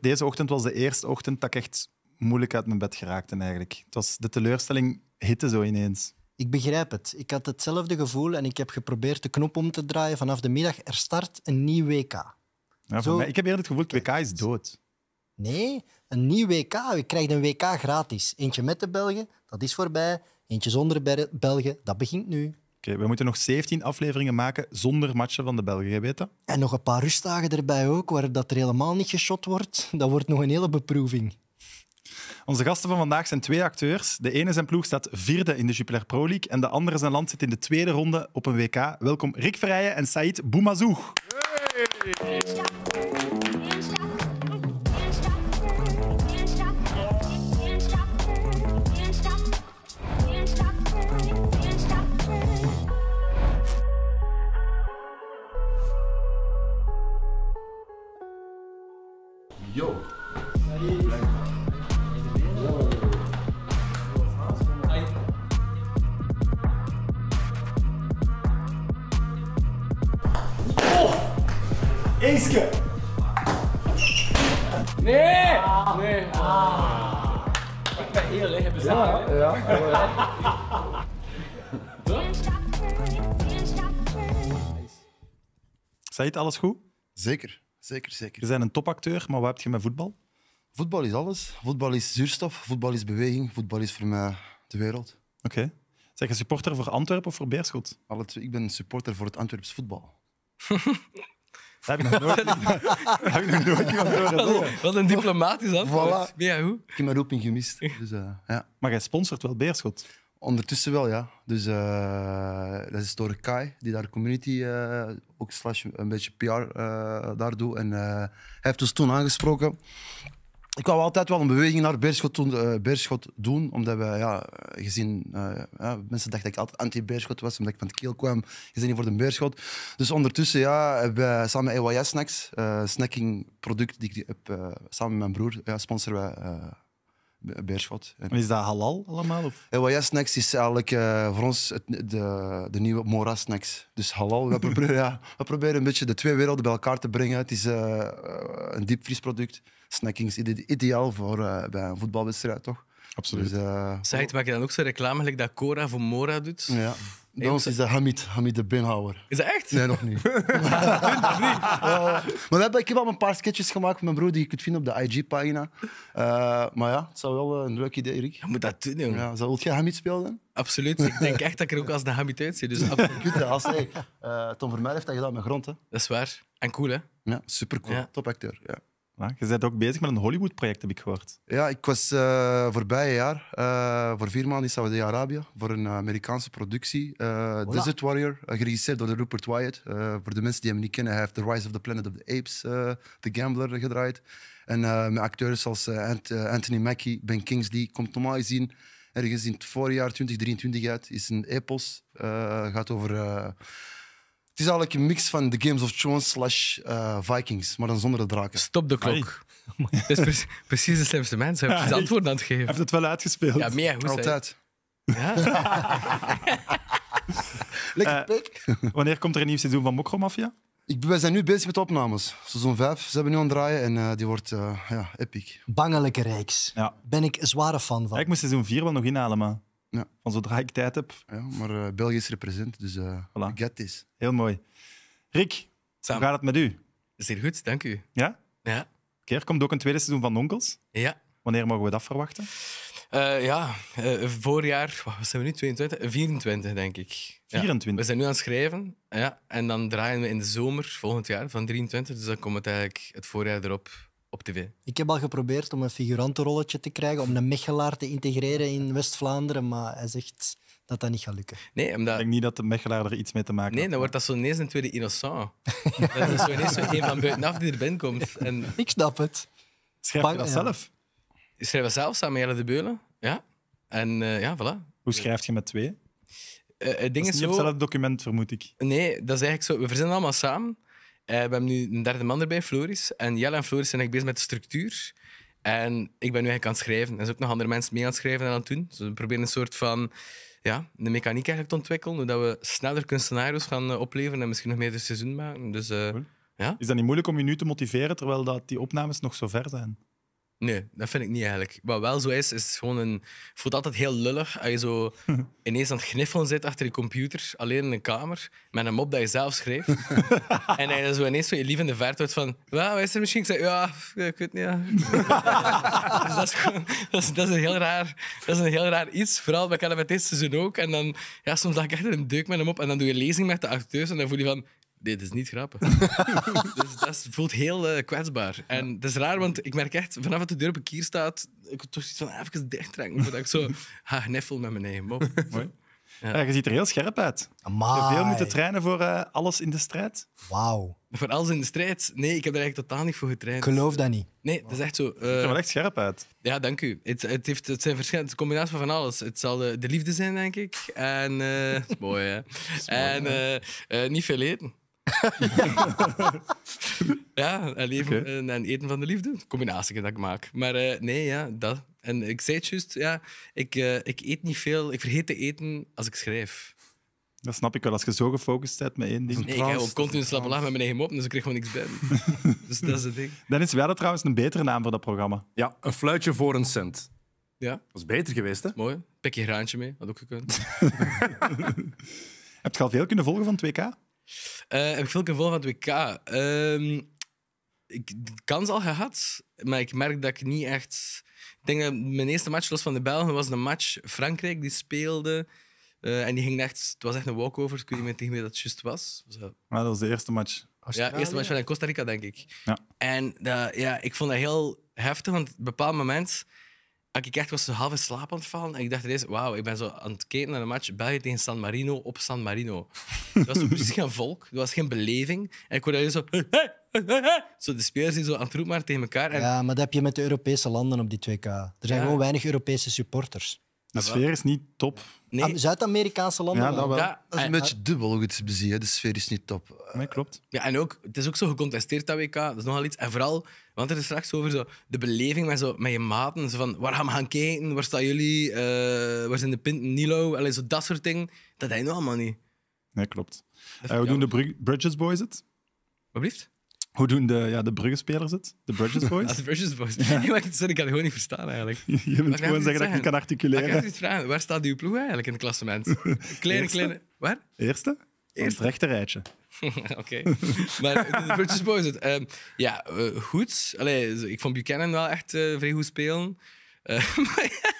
deze ochtend was de eerste ochtend dat ik echt moeilijk uit mijn bed geraakte eigenlijk. Het was de teleurstelling hitte zo ineens. Ik begrijp het. Ik had hetzelfde gevoel en ik heb geprobeerd de knop om te draaien vanaf de middag. Er start een nieuw WK. Ja, zo... ik heb eerder het gevoel, dat WK is dood. Nee, een nieuw WK. Je krijgt een WK gratis. Eentje met de Belgen, dat is voorbij. Eentje zonder Belgen, dat begint nu okay, we moeten nog 17 afleveringen maken zonder matchen van de Belgen, je En nog een paar rustdagen erbij ook, waar dat er helemaal niet geshot wordt. Dat wordt nog een hele beproeving. Onze gasten van vandaag zijn twee acteurs. De ene zijn ploeg staat vierde in de Jupiler Pro League en de andere zijn land zit in de tweede ronde op een WK. Welkom Rick Verrijen en Said Boumazouh. Zei alles goed? Zeker, zeker, zeker. Je bent een topacteur, maar wat heb je met voetbal? Voetbal is alles. Voetbal is zuurstof, voetbal is beweging, voetbal is voor mij de wereld. Oké. Zeg je supporter voor Antwerpen of voor Beerschot? Alle twee. Ik ben supporter voor het Antwerps voetbal. Dat heb ik nog nooit, heb ik nog nooit Wat een diplomatisch antwoord. Voilà. hoe? Ik heb mijn roeping gemist. Dus, eh, ja. Maar jij sponsort wel Beerschot? Ondertussen wel, ja. Dus eh, dat is door Kai, die daar community eh, ook slash een beetje PR uh, eh, daar En eh, hij heeft ons toen aangesproken. Ik wou altijd wel een beweging naar Beerschot, toen, eh, Beerschot doen, omdat we, ja, gezien, ja, mensen dachten dat ik altijd anti-Beerschot was, omdat ik van het keel kwam, gezien voor de Beerschot. Dus ondertussen ja, hebben we samen EYS Snacks, snacking product die ik samen met mijn broer, ja, sponsoren wij Beerschot. En is dat halal allemaal? Of? Hawaii eh, snacks is eigenlijk eh, voor ons het, de, de nieuwe Mora snacks. Dus halal. We proberen, ja, we proberen een beetje de twee werelden bij elkaar te brengen. Het is uh, een diepvriesproduct. Snacking is ideaal voor bij een voetbalwedstrijd, toch? Absoluut. Dus, Zij het, maak je dan ook zo'n reclame, dat Cora voor Mora doet? Ja. Bij ons is dat Hamid, Hamid de Benhouwer. Is dat echt? Nee, nog niet. Eh, maar we hebben, ik heb al een paar sketches gemaakt met mijn broer die je kunt vinden op de IG-pagina. Eh, maar ja, het zou wel eh, een leuk idee, Erik. Je moet dat doen, jongen. Ja, zou je Hamid spelen Absoluut. Ik denk echt dat ik er ook als de Hamid uitzie. Dus absoluut. als, hey, uh, Tom Vermeer heeft dat gedaan met grond, hè. Dat is waar. En cool, hè? Ja, supercool. Top acteur. ja. Ja, je bent ook bezig met een Hollywood-project, heb ik gehoord. Ja, ik was uh, een jaar, eh, voor vier maanden in Saudi-Arabië, voor een Amerikaanse productie. Eh, Desert Warrior, geregisseerd door Rupert Wyatt. voor de mensen die hem niet kennen, hij heeft The Rise of the Planet of the Apes, The Gambler, gedraaid. En met acteurs als Anthony Mackie, Ben Kingsley, komt normaal gezien ergens in het voorjaar 2023 uit. Is een epos, gaat over het is eigenlijk een mix van The Games of Thrones slash eh, Vikings, maar dan zonder de draken. Stop de klok. Dat is precies de slimste mens. Heb je het antwoord aan het geven. je heeft het wel uitgespeeld. Ja, meer goed. Altijd. Ja. Lekker eh, pik. wanneer komt er een nieuw seizoen van Mokro Mafia? Ik, wij zijn nu bezig met opnames. Seizoen 5 ze hebben nu aan het draaien en eh, die wordt ja, epic. Bangelijke Rijks. Ja. Ben ik een zware fan van. ik moest seizoen 4 wel nog inhalen, maar... Ja. Van zodra ik tijd heb. Ja, maar uh, België represent, dus eh, voilà. get this. Heel mooi. Rick, hoe gaat het met u? Zeer goed, dank u. Ja? Ja. Keer komt ook een tweede seizoen van Onkels. Ja. Wanneer mogen we dat verwachten? Eh, ja, uh, voorjaar, wat zijn we nu, 22? 24, denk ik. 24? We zijn nu aan het schrijven. Ja. En dan draaien we in de zomer volgend jaar, van 23. Dus dan komt het eigenlijk het voorjaar erop op tv. Ik heb al geprobeerd om een figurantenrolletje te krijgen, om een mechelaar te integreren in West-Vlaanderen, maar hij zegt dat dat niet gaat lukken. Nee, omdat... Ik denk niet dat de mechelaar er iets mee te maken heeft. Nee, dan wordt dat zo ineens een tweede innocent. dat is zo ineens zo een van buitenaf die er binnenkomt. komt. En... Ik snap het. Schrijf je dat zelf? Ik schrijf dat zelf, samen met de Beulen. Ja. En eh, ja, voilà. Hoe schrijf je met twee? Uh, het ding dat is niet zo... hetzelfde document, vermoed ik. Nee, dat is eigenlijk zo. We verzinnen allemaal samen. Eh, we hebben nu een derde man erbij, Floris. En Jelle en Floris zijn eigenlijk bezig met de structuur. En ik ben nu eigenlijk aan het schrijven. Er zijn ook nog andere mensen mee aan het schrijven en aan het doen. Dus we proberen een soort van ja, de mechaniek eigenlijk te ontwikkelen, zodat we sneller kunnen scenario's gaan eh, opleveren en misschien nog meer de seizoen maken. Dus, eh, ja? Is dat niet moeilijk om je nu te motiveren terwijl dat die opnames nog zo ver zijn? Nee, dat vind ik niet eigenlijk. Wat wel zo is, is gewoon een. voelt altijd heel lullig als je zo ineens aan het gniffelen zit achter je computer, alleen in een kamer, met een mop dat je zelf schreef. en dan zo ineens zo je lief in de verte wordt van. Wat is er misschien? Ik zei, ja, ik weet niet. Ja. dus dat is, dat, is, een heel raar, dat is een heel raar iets. Vooral bij met dit seizoen ook. En dan, ja, soms lag ik echt in een deuk met een mop en dan doe je lezing met de acteurs en dan voel je van dit is niet grappig. dus dat voelt heel eh, kwetsbaar. En dat is raar, want ik merk echt, vanaf dat de deur op een kier staat, ik toch iets van ah, even dicht trekken voordat ik zo ha, neffel met mijn eigen mop. Ja. je ziet er heel scherp uit. Je hebt veel moeten trainen voor eh, alles in de strijd. Wauw. Voor alles in de strijd? Nee, ik heb er eigenlijk totaal niet voor getraind. Ik geloof dat niet. Nee, dat is echt zo. Uh, het ziet er eh, wel echt scherp uit. Ja, dank u. Het, heeft, het zijn verschillende combinaties van alles. Het zal de, liefde zijn, denk ik. En, uh, mooi, hè? en niet veel eten. ja, en leven eh, en, eten van de liefde. Combinatie dat ik maak. Maar eh, nee, ja, dat. En ik zei het juist, ja, ik, eh, ik eet niet veel. Ik vergeet te eten als ik schrijf. Dat snap ik wel, als je zo gefocust bent met één ding. Nee, ik kon ook continu slapen lachen met mijn eigen mop, dus ik kreeg gewoon niks bij dus dat is het ding. Dan is wel trouwens een betere naam voor dat programma. Ja, een fluitje voor een cent. Ja. Dat is beter geweest, hè? Mooi. Pik je graantje mee, had ook gekund. Heb je al veel kunnen volgen van 2K? Uh, eh, ik veel gevolgd van het WK? Um, ehm, ik kans al gehad, maar ik merk dat ik niet echt. Ik denk dat mijn eerste match los van de Belgen was een match Frankrijk die speelde. Eh, en die ging echt, het was echt een walkover. Ik weet niet meer tegen wie dat juist was. Maar dat... was de eerste match. Ja, Ja, eerste match van Costa Rica, denk ik. Ja. En eh, ja, ik vond dat heel heftig, want op een bepaald moment ik echt was zo half in slaap aan het vallen. En ik dacht ineens, wauw, ik ben zo aan het kijken naar een match België tegen San Marino op San Marino. Er was precies geen volk, er was geen beleving. En ik hoorde zo... Zo de spelers die zo aan het roepen tegen elkaar. En... Ja, maar dat heb je met de Europese landen op die 2K. Er zijn gewoon weinig Europese supporters. De sfeer is niet top. Nee. Ah, Zuid-Amerikaanse landen. Ja, dat is een eh, beetje dubbel De sfeer is niet top. Nee, klopt. Ja, en ook, het is ook zo gecontesteerd, dat WK. Dat is nogal iets. En vooral, want er is straks over zo, de beleving met, zo, met je maten. Zo van, waar gaan we gaan kijken? Waar staan jullie? Eh, waar zijn de pinten? Nilo? Allee, zo dat soort dingen. Dat hij nog allemaal niet. Nee, klopt. Uh, eh, hoe doen de Bridges Boys het? Wat hoe doen de, ja, de het? De Bridges Boys? de Bridges Boys. Ja. ik, kan het gewoon niet verstaan eigenlijk. Je moet gewoon zeggen, dat je kan articuleren. ik vragen, waar staat uw ploeg eigenlijk in het klassement? Kleine, kleine... Waar? Eerste? Eerste. Het rijtje. Oké. Maar de Bridges Boys, het, ehm, ja, eh, goed. Allee, ik vond Buchanan wel echt uh, vrij goed spelen. Eh, maar,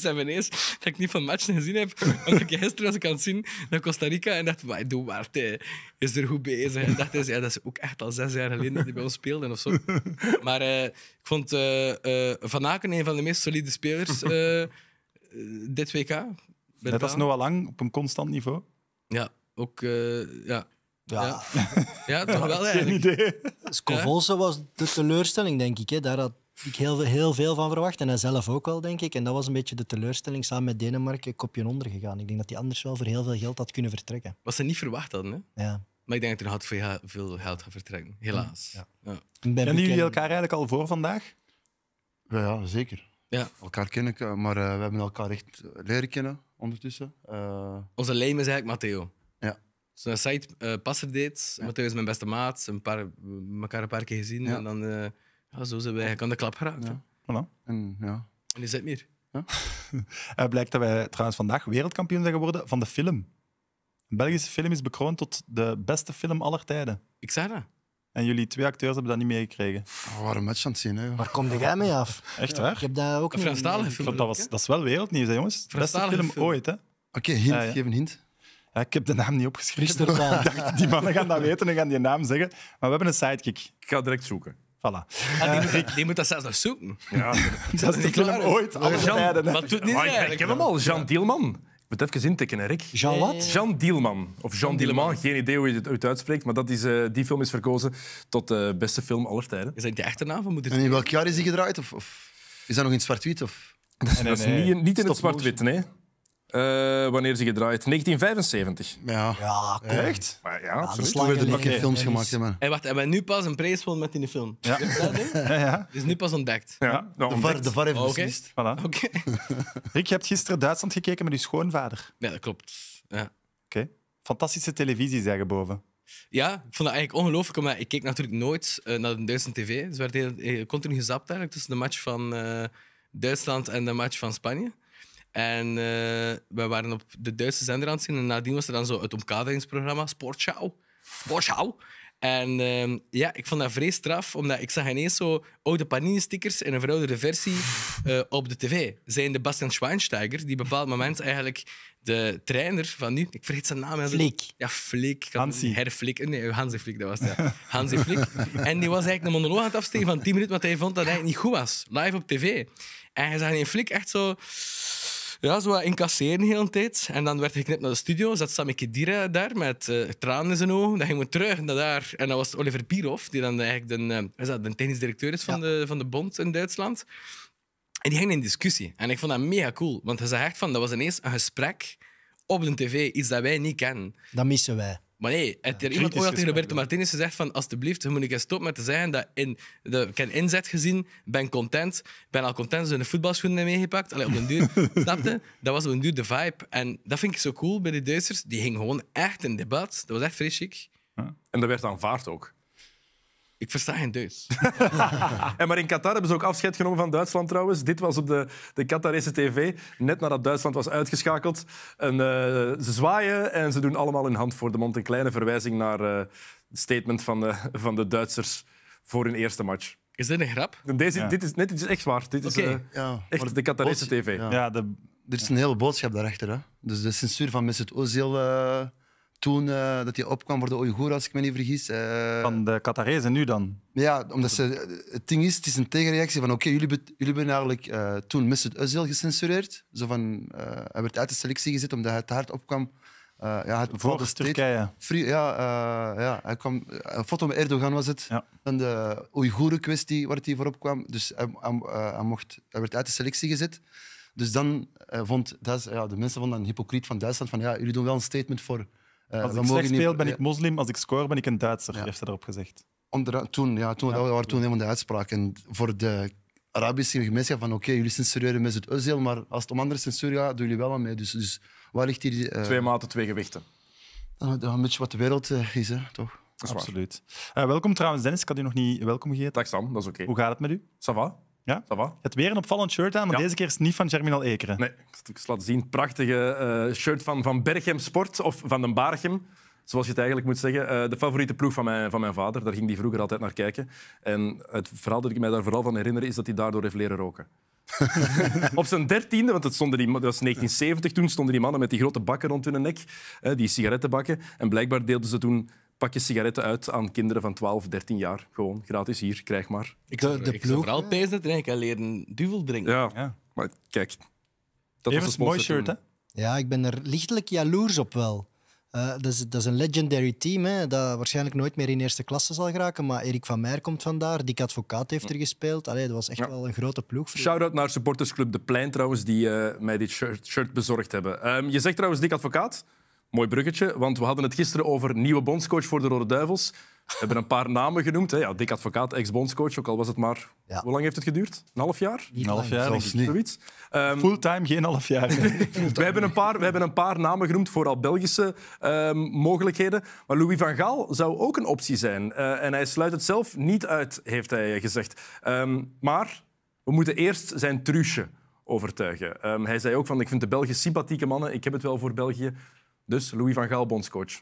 hebben ineens dat ik niet van matchen gezien heb. Want ik gisteren was ik aan het zien naar Costa Rica en dacht, maar Doe Duarte is er goed bezig. En dacht, ja, dat is ook echt al zes jaar geleden dat hij bij ons speelde of zo. Maar eh, ik vond eh, eh, Van Aken een van de meest solide spelers eh, dit WK. Dat was Net Lang, op een constant niveau. Ja, ook... eh, ja. Ja, Ja, toch wel Geen idee. was de teleurstelling, denk ik. Hè ik heel, heel veel van verwacht. En hij zelf ook wel, denk ik. En dat was een beetje de teleurstelling samen met Denemarken kopje onder gegaan. Ik denk dat hij anders wel voor heel veel geld had kunnen vertrekken. Wat ze niet verwacht hadden, hè? Ja. Maar ik denk dat hij had veel, veel geld gaat vertrekken, helaas. Ja. ja. jullie elkaar eigenlijk al voor vandaag? Ja, zeker. Ja. Elkaar kennen, eh, maar eh, we hebben elkaar echt leren kennen ondertussen. Eh, Onze lijm is eigenlijk Matteo. Ja. Zo'n site uh, passer deed. Matteo is mijn beste maat. Een paar, elkaar een paar keer gezien. En dan zo zijn wij oh. eigenlijk aan de klap geraakt. Ja. En, ja. en is het meer. Ja? Eh, blijkt dat wij trouwens vandaag wereldkampioen zijn geworden van de film. Een Belgische film is bekroond tot de beste film aller tijden. Ik zeg dat. En jullie twee acteurs hebben dat niet meegekregen. Oh, wat een match aan het zien, hè. Waar kom jij mee af? Echt waar? Ik heb dat ook een Franstalige film. Dat, was, dat is wel wereldnieuws, hè, jongens. beste film, ooit, hè. Oké, hint. Geef een hint. Ja, ik heb de naam niet opgeschreven. die mannen gaan dat weten en gaan die naam zeggen. Maar we hebben een sidekick. Ik ga direct zoeken. Voilà. Ja, die, eh, moet, die, moet, dat zelfs nog zoeken. Ja, dat is niet klaar. ooit Wat doet niet ik, heb hem al, Jean ja. Dielman. Ik moet even intekenen, Rick. Jean wat? Eh, Jean Dielman. Of Jean Dielman, geen idee hoe je het uitspreekt, maar dat is, uh, die film is verkozen tot de beste film aller tijden. Is dat de echte naam van moeder? En in welk jaar is die gedraaid? Of, of is dat nog in zwart-wit? Of? Dat is, nee, nee, nee. niet, in het zwart-wit, nee. Uh, wanneer ze gedraaid? 1975. Ja, ja echt? Maar ja, ja we hebben films gemaakt. Hey, wacht, hebben we nu pas een prijs gewonnen met die film? Ja. ja, ja. is nu pas ontdekt. Ja, De, VAR, heeft oh, beslist. Voilà. Okay. Rick, je hebt gisteren Duitsland gekeken met je schoonvader. Ja, dat klopt. Ja. Oké. Fantastische televisie, zeggen boven. Ja, ik vond dat eigenlijk ongelooflijk, maar ik keek natuurlijk nooit eh, naar de Duitse tv. Dus werd continu gezapt eigenlijk tussen de match van eh, Duitsland en de match van Spanje. En eh, we waren op de Duitse zender aan het zien. En nadien was er dan zo het omkaderingsprogramma Sportschau. Sportschau. En ehm, ja, ik vond dat vrees straf, omdat ik zag ineens zo oude Panini-stickers in een verouderde versie eh, op de tv. Zijn de Bastian Schweinsteiger, die op een bepaald moment eigenlijk de trainer van nu... Ik vergeet zijn naam. Flik. Ja, Flik. Hansi. Herr Nee, Hansi Flik, dat was het. Hansi Flik. En die was eigenlijk een monoloog aan het afsteken van 10 minuten, want hij vond dat hij niet goed was. Live op tv. En hij zag in Flik echt zo... Ja, zo incasseren de hele tijd. En dan werd geknipt naar de studio. Zat Sammy Kedira daar met eh, tranen in zijn ogen. Dan gingen we terug naar daar. En dat was Oliver Bierhoff, die dan eigenlijk de, uh, is dat, de technisch directeur is van, de, van de bond in Duitsland. En die ging in discussie. En ik vond dat mega cool. Want hij zei echt van, dat was ineens een gesprek op de tv. Iets dat wij niet kennen. Dat missen wij. Maar nee, heeft er iemand ooit tegen Roberto Martinez gezegd van alsjeblieft, moet ik eens stop met te zeggen dat in de, ik heb inzet gezien, ben content, ben al content, ze de voetbalschoenen meegepakt. Allee, op een duur, snapte? Dat was op een duur de vibe. En dat vind ik zo cool bij de Duitsers. Die gingen gewoon echt in debat. Dat was echt fris En dat werd aanvaard ook. Ik versta geen Duits. en maar in Qatar hebben ze ook afscheid genomen van Duitsland trouwens. Dit was op de, de Qatarese tv, net nadat Duitsland was uitgeschakeld. En, eh, ze zwaaien en ze doen allemaal hun hand voor de mond. Een kleine verwijzing naar eh, het statement van de, van de Duitsers voor hun eerste match. Is dit een grap? dit, is, net dit is echt waar. Dit is eh, ja. de Qatarese tv. Ja. Er is een hele boodschap daarachter. Hè? Dus de censuur van Mesut Ozil toen eh, dat hij opkwam voor de Oeigoeren, als ik me niet vergis. Eh. van de Qatarezen nu dan? Ja, omdat ze, het ding is, het is een tegenreactie van oké, jullie, jullie hebben eigenlijk uh, toen Mesut Özil gecensureerd. Zo van, hij werd uit de selectie gezet omdat hij te hard opkwam. ja, voor Turkije. ja, ja, hij kwam, een foto met Erdogan was het. Ja. de Oeigoeren-kwestie waar hij voor opkwam. Dus hij, mocht, hij werd uit de selectie gezet. Dus dan vond dat, ja, de mensen vonden een hypocriet van Duitsland van ja, jullie doen wel een statement voor eh, als ik slecht speel, ben ik moslim. Als ik score, ben ik een Duitser, heeft ze daarop gezegd. Onder, toen, ja, toen, Dat waren toen een van de uitspraken. voor de Arabische gemeenschap van oké, okay, jullie censureren met het Özil, maar als het om andere censuur gaat, doen jullie wel aan mee. Dus, dus waar ligt hier... Eh, twee maten, twee gewichten. Uh, een beetje wat de wereld eh, is, toch? Absoluut. welkom trouwens, Dennis. Ik had u nog niet welkom gegeten. Dag Sam, dat is oké. Hoe gaat het met u? Ça ja? Het weer een opvallend shirt aan, maar deze keer is het niet van Germinal Ekeren. Nee, ik laten zien. Prachtige eh, shirt van, van Berchem Sport of van den Bargem, Zoals je het eigenlijk moet zeggen. Eh, de favoriete ploeg van mijn, van mijn vader. Daar ging hij vroeger altijd naar kijken. En het verhaal dat ik mij daar vooral van herinner is dat hij daardoor heeft leren roken. op zijn dertiende, want het stonden die, dat was 1970 toen, stonden die mannen met die grote bakken rond hun nek, die sigarettenbakken. En blijkbaar deelden ze toen je sigaretten uit aan kinderen van 12, 13 jaar. Gewoon gratis hier, krijg maar. Ik zou, de ploeg, ik zou vooral pezen dat ik kan leren duvel drinken. Ja, maar kijk. Dat is een mooi shirt, hè? Ja, ik ben er lichtelijk jaloers op wel. Eh, dat, is, dat, is, een legendary team, hè, dat waarschijnlijk nooit meer in eerste klasse zal geraken. Maar Erik van Meijer komt vandaar, Dick Advocaat heeft er gespeeld. Allee, dat was echt wel een grote ploeg. Shout-out naar supportersclub De Plein trouwens, die eh, mij dit shirt, shirt bezorgd hebben. Ehm, je zegt trouwens Dick Advocaat, Mooi bruggetje, want we hadden het gisteren over nieuwe bondscoach voor de Rode Duivels. We hebben een paar namen genoemd. Hè. Ja, Dick Advocaat, ex-bondscoach, ook al was het maar... Hoe lang heeft het geduurd? Een half jaar? een half jaar, of Zoiets. Ehm, Fulltime, geen half jaar. we, hebben een paar, we hebben een paar namen genoemd, vooral Belgische ehm, mogelijkheden. Maar Louis van Gaal zou ook een optie zijn. Eh, en hij sluit het zelf niet uit, heeft hij gezegd. Ehm, maar we moeten eerst zijn truusje overtuigen. hij zei ook van, ik vind de Belgen sympathieke mannen. Ik heb het wel voor België. Dus Louis van Gaal, bondscoach.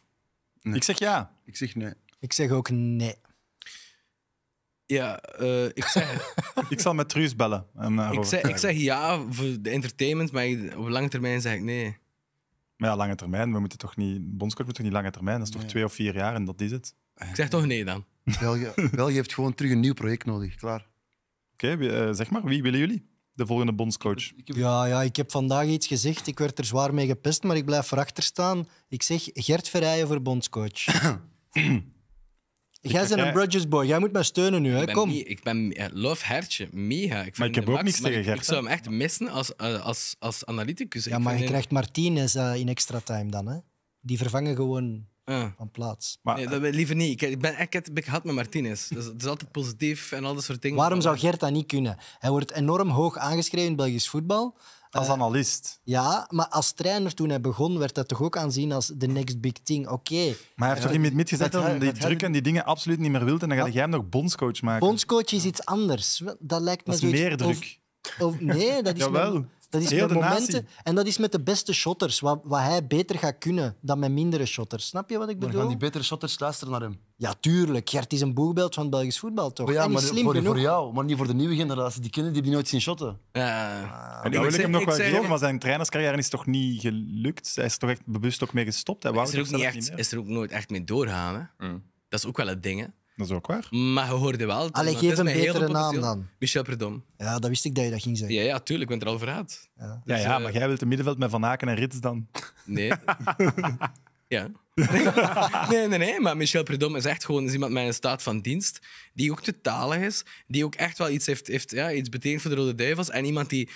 Nee. Ik zeg ja. Ik zeg nee. Ik zeg ook nee. Ja, eh, ik zeg... ik zal met Truus bellen. Eh, ik, zeg, ik zeg ja voor de entertainment, maar op lange termijn zeg ik nee. Maar ja, lange termijn. We moeten toch niet... Bondscoach moet toch niet lange termijn? Dat is toch twee of vier jaar en dat is het? Ik zeg toch nee dan. België, België heeft gewoon terug een nieuw project nodig. Klaar. Oké, eh, zeg maar. Wie willen jullie? de volgende bondscoach. Ja, ja, ik heb vandaag iets gezegd. Ik werd er zwaar mee gepest, maar ik blijf erachter staan. Ik zeg Gert Verrijen voor bondscoach. Jij bent een Bridges boy. Jij moet mij steunen nu. Hè? Ik ben Kom. ik ben love hertje. Mega. Ik maar ik heb ook niks tegen Gert. Ik, zou hem echt missen als, eh, als, als analyticus. Ja, maar je krijgt Martinez uh, in extra time dan. Hè? Die vervangen gewoon ja. plaats. nee, dat eh, liever niet. Ik, ben, echt. ik had met Martinez. Dus het is altijd positief en al dat soort dingen. Waarom zou Gert dat niet kunnen? Hij wordt enorm hoog aangeschreven in Belgisch voetbal. Als eh, analist. ja, maar als trainer toen hij begon, werd dat toch ook aanzien als the next big thing. Oké. Maar hij heeft toch niet met mitgezet dat hij die druk en die dingen absoluut niet meer wilt en dan ga je jij hem nog bondscoach maken? Bondscoach is iets anders. Dat lijkt me dat is meer druk. Of, nee, dat is... Jawel. Dat is momenten. En dat is met de beste shotters. Wat, wat hij beter gaat kunnen dan met mindere shotters. Snap je wat ik bedoel? Maar gaan die betere shotters luisteren naar hem? Ja, tuurlijk. Gert is een boegbeeld van het Belgisch voetbal, toch? Maar ja, slim voor, genoeg. voor jou, maar niet voor de nieuwe generatie. Die kinderen die hebben nooit zien shotten. Ja. Ah, en ik wil ik hem nog wel geloven, maar zijn trainerscarrière is toch niet gelukt? Hij is toch echt bewust ook mee gestopt? is, er ook niet is er ook nooit echt mee doorgaan, mm. Dat is ook wel het ding, dat is ook waar. Maar je hoorde wel. Allee, geef een betere naam dan. Michel Perdom. Ja, dat wist ik dat je dat ging zeggen. Ja, ja tuurlijk. Ik ben er al uit. Ja, dus, ja, ja, eh, maar jij wilt het middenveld met Van Aken en Rits dan? Nee. ja. nee, nee, nee. Maar Michel Perdom is echt gewoon is iemand met een staat van dienst. Die ook te talig is. Die ook echt wel iets heeft, heeft ja, iets betekent voor de Rode Duivels. En iemand die...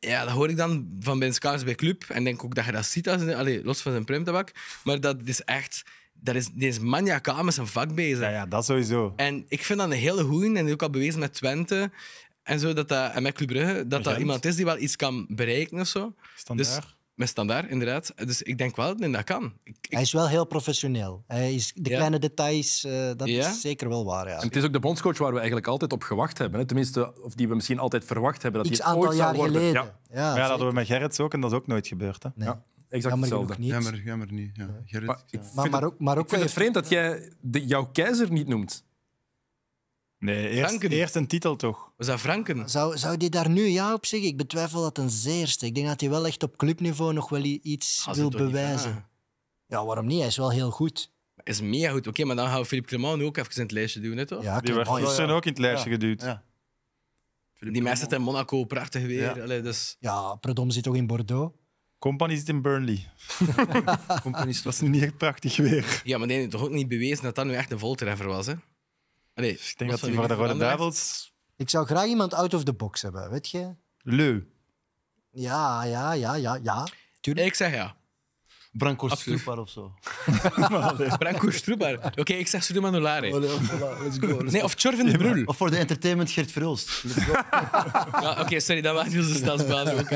Ja, dat hoor ik dan van Ben Skaars bij Club. En denk ook dat je dat ziet. Als, allee, los van zijn primtabak. Maar dat is echt dat is deze is Jakaam met zijn vak bezig. Ja, ja, dat sowieso. En ik vind dat een hele goeie en ook al bewezen met Twente en zo, dat dat, en met Club Brugge, dat dat iemand is die wel iets kan bereiken of zo. Dus, met standaard, inderdaad. Dus ik denk wel dat dat kan. Hij is wel heel professioneel. Hij is, de kleine details, eh, dat is zeker wel waar. Ja. En het is ook de bondscoach waar we eigenlijk altijd op gewacht hebben. Hè? Tenminste, of die we misschien altijd verwacht hebben. Dat X die aantal ooit jaar geleden. Ja, ja dat hadden we met Gerrits ook en dat is ook nooit gebeurd. Hè? Nee exact jammer hetzelfde. Niet. Jammer, niet. Ja. maar, maar, ook, maar ook ik vind het vreemd dat jij de, jouw keizer niet noemt. Nee, eerst, een titel toch? Was dat Franken? Zou, zou die daar nu ja op zeggen? Ik betwijfel dat een zeerste. Ik denk dat hij wel echt op clubniveau nog wel iets ah, wil bewijzen. Ja, waarom niet? Hij is wel heel goed. Hij is mega goed. Oké, maar dan gaan we Philippe Clement ook even in het lijstje doen, hè, toch? die werd oh, ja. ook in het lijstje ja. geduwd. Ja. Die meisje in Monaco, prachtig weer. Ja, dus... ja Predom zit toch in Bordeaux? Company zit in Burnley. Company is was nu niet echt prachtig weer. Ja, maar nee, toch ook niet bewezen dat dat nu echt een voltreffer was, hè? Allee, ik denk dat hij voor de Rode Ik zou graag iemand out of the box hebben, weet je? Leu. Ja, ja, ja, ja, ja. Tuurlijk. Ik zeg ja. Branko Strupaar of zo. Branko Strupaar. Oké, ik zeg Sudema Nolari. Oh, nee, oh, of Chorven de Brul. Of voor de entertainment Gert Verhulst. Ja, Oké, sorry, dat was Niels de Stadsbader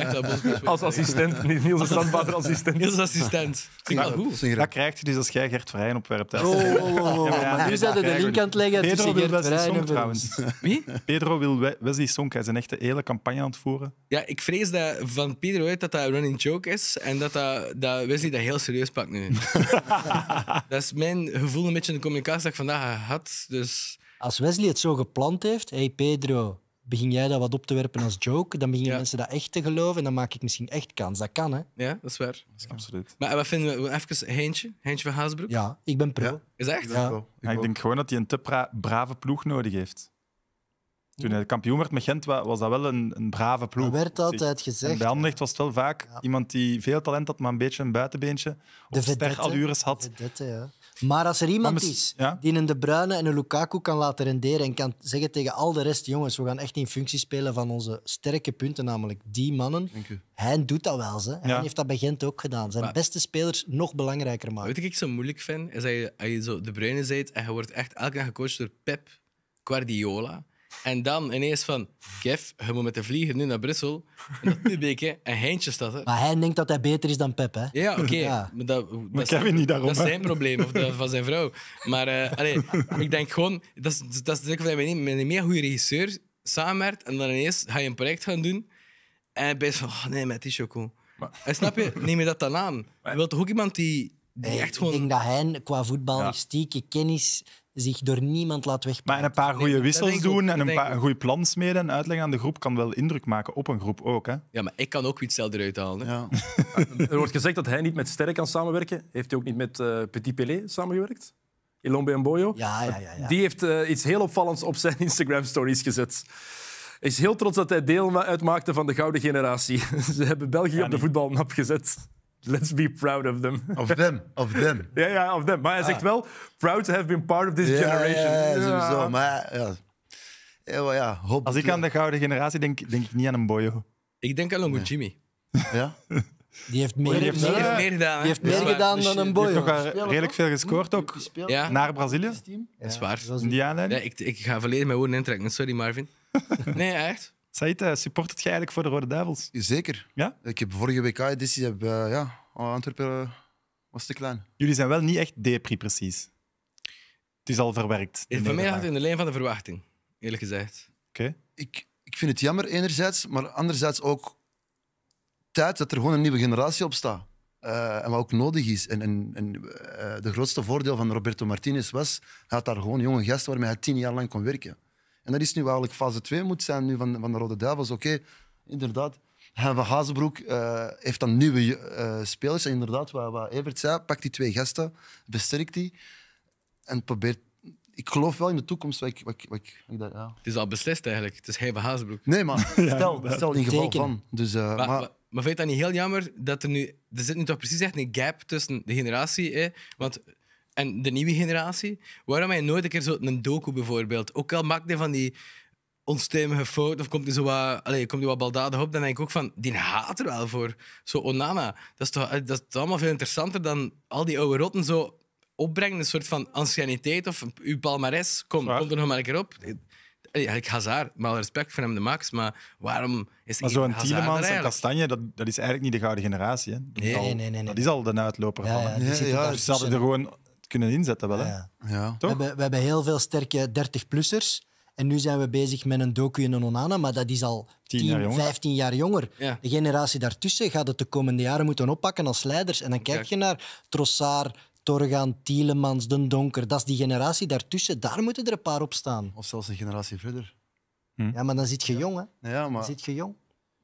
Als assistent, niet Niels de Standvader assistent. Niels assistent. Dat, goed. Dat krijgt je dus als jij Gert Vrijen opwerpt Oh, nu zetten we de link aan het leggen Pedro tussen Gert Wesley en Wie? Pedro wil Wesley Song. Hij is een echte hele campagne aan het voeren. Ja, ik vrees dat van Pedro weet dat dat een running joke is en dat, dat, dat Wesley heel serieus pak nu. dat is mijn gevoel een beetje in de communicatie dat ik vandaag had. Dus... Als Wesley het zo gepland heeft, hey Pedro, begin jij dat wat op te werpen als joke, dan beginnen mensen dat echt te geloven en dan maak ik misschien echt kans. Dat kan, hè? Ja, dat is waar. Dat is absoluut. Maar wat vinden we? Even Heintje, Heintje van Haasbroek? Ja, ik ben pro. Is echt? Ja. Ik, ik denk gewoon dat hij een te brave ploeg nodig heeft. Toen hij kampioen werd met Gent, was dat wel een, een brave ploeg. Dat werd altijd gezegd. En bij Anderlecht was het wel vaak iemand die veel talent had, maar een beetje een buitenbeentje. Of sterallures had. ja. Maar als er iemand is die een De Bruyne en een Lukaku kan laten renderen en kan zeggen tegen al de rest, jongens, we gaan echt in functie spelen van onze sterke punten, namelijk die mannen. Hij doet dat wel. ze. Hij heeft dat bij Gent ook gedaan. Zijn beste spelers nog belangrijker maken. Weet ik zo moeilijk vind, is dat je, als je De Bruyne bent en je wordt echt elke dag gecoacht door Pep Guardiola en dan ineens van, Kev, je moet met de vlieger nu naar Brussel. En dat publiek, een heintje staat. er. Maar hij denkt dat hij beter is dan Pep, hè? Ja, oké. Ja. Maar dat, dat maar niet daarom. Dat is zijn probleem, of dat van zijn vrouw. Maar ik denk gewoon, dat is, dat is dat met een meer goede regisseur samenwerkt en dan ineens ga je een project gaan doen en ben van, oh, nee, met die cool. Maar... En snap je, neem je dat dan aan? Je toch ook iemand die, die echt gewoon... Ik denk dat hij qua voetbal ja. kennis zich door niemand laat weg. Maar een paar goede wissels doen en een paar een goed plan smeden en uitleggen aan de groep kan wel indruk maken op een groep ook. Hè? Ja, maar ik kan ook iets zelf eruit halen. Ja. er wordt gezegd dat hij niet met Sterren kan samenwerken. Heeft hij ook niet met uh, Petit Pelé samengewerkt? Ilombe B Ja, ja, ja, ja, Die heeft eh, iets heel opvallends op zijn Instagram-stories gezet is heel trots dat hij deel uitmaakte van de gouden generatie. Ze hebben België op de voetbalmap gezet. Let's be proud of them. Of them, of them. ja, ja, of them. Maar hij zegt ah. wel, proud to have been part of this generation. Ja, ja, sowieso. Maar ja, ja, hoop Als ik aan de gouden generatie denk, denk ik niet aan een boyo. Ik denk aan Longo Jimmy. Ja? Die heeft meer, die heeft meer, gedaan. Die heeft meer gedaan dan een boyo. Die heeft toch redelijk veel gescoord ook ja. naar Brazilië. Ja. is waar. Ja, ik, ik ga volledig mijn woorden intrekken. Sorry, Marvin. nee, echt. Eh, Support het jij eigenlijk voor de Rode Duivels? Zeker. Ja? Ik heb vorige WK-editie, heb, uh, ja, oh, Antwerpen eh, was te klein. Jullie zijn wel niet echt depri, precies. Het is al verwerkt. Voor mij gaat het in de lijn van de verwachting, eerlijk gezegd. Oké. Ik, ik vind het jammer enerzijds, maar anderzijds ook tijd dat er gewoon een nieuwe generatie op staat. en wat ook nodig is. En, en, de grootste voordeel van Roberto Martinez was, hij had daar gewoon jonge gasten waarmee hij tien jaar lang kon werken. En dat is nu eigenlijk fase 2 moet zijn nu van, van de Rode Duivels. Oké, inderdaad. Han van Hazenbroek eh, heeft dan nieuwe eh, spelers. En inderdaad, wat, wat Evert zei, pakt die twee gasten, besterkt die. En probeert... Ik geloof wel in de toekomst. Wat ik, dat, Het is al beslist eigenlijk. Het is hij van Hazenbroek. Nee, maar stel, stel in geval van. Dus, eh, maar, maar, maar vind je dat niet heel jammer dat er nu... Er zit nu toch precies echt een gap tussen de generatie, hè? Want en de nieuwe generatie, waarom je nooit een keer een docu bijvoorbeeld, ook al maakt hij van die onstuimige fout of komt hij zo wat, allez, komt hij wat baldadig op, dan denk ik ook van, die haat er wel voor. Zo Onana, dat is toch eh, dat is allemaal veel interessanter dan al die oude rotten zo opbrengen, een soort van anciëniteit of uw palmares, kom, komt er nog maar een keer op. Ik Hazard, maar respect voor hem de max, maar waarom is Maar zo'n Tielemans en Kastanje, dat, dat is eigenlijk niet de gouden generatie. Hè? nee, nee, nee, dat is al de uitloper van. Ja, ja, ja, ze hadden er gewoon kunnen inzetten. Wel, hè? Ja. We, hebben, we hebben heel veel sterke 30-plussers. En nu zijn we bezig met een docu en een Onana, maar dat is al 10, 15 jaar jonger. De generatie daartussen gaat het de komende jaren moeten oppakken als leiders. En dan kijk je naar Trossard, Torgaan, Tielemans, Den Donker. Dat is die generatie daartussen. Daar moeten er een paar op staan. Of zelfs een generatie verder. Hm. Ja, maar dan zit je jong, hè? Ja, maar... Dan zit je jong.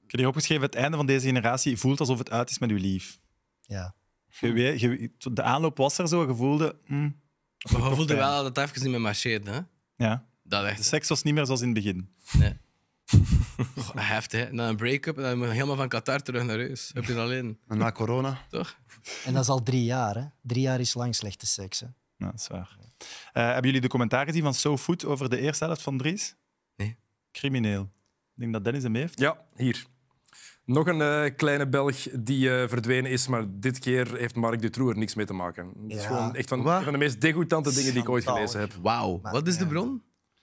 Ik heb je opgeschreven, het einde van deze generatie voelt alsof het uit is met uw lief. Ja de aanloop was er zo, je voelde... Hmm, je voelde wel dat het even niet meer marcheerde. Hè? Ja. Dat echt. De seks was niet meer zoals in het begin. Nee. heft heftig, Na een break-up en dan je helemaal van Qatar terug naar huis. Heb je dat alleen. na corona. Toch? En dat is al drie jaar, hè? Drie jaar is lang slechte seks, hè? Ja, dat is waar. Eh, hebben jullie de commentaar gezien van SoFood over de eerste helft van Dries? Nee. Crimineel. Ik denk dat Dennis hem heeft. Ja, hier. Nog een eh, kleine Belg die eh, verdwenen is, maar dit keer heeft Mark Dutroux er niks mee te maken. Het is gewoon echt van, van de meest degoutante dingen die ik ooit gelezen heb. Wauw. Wat is de bron?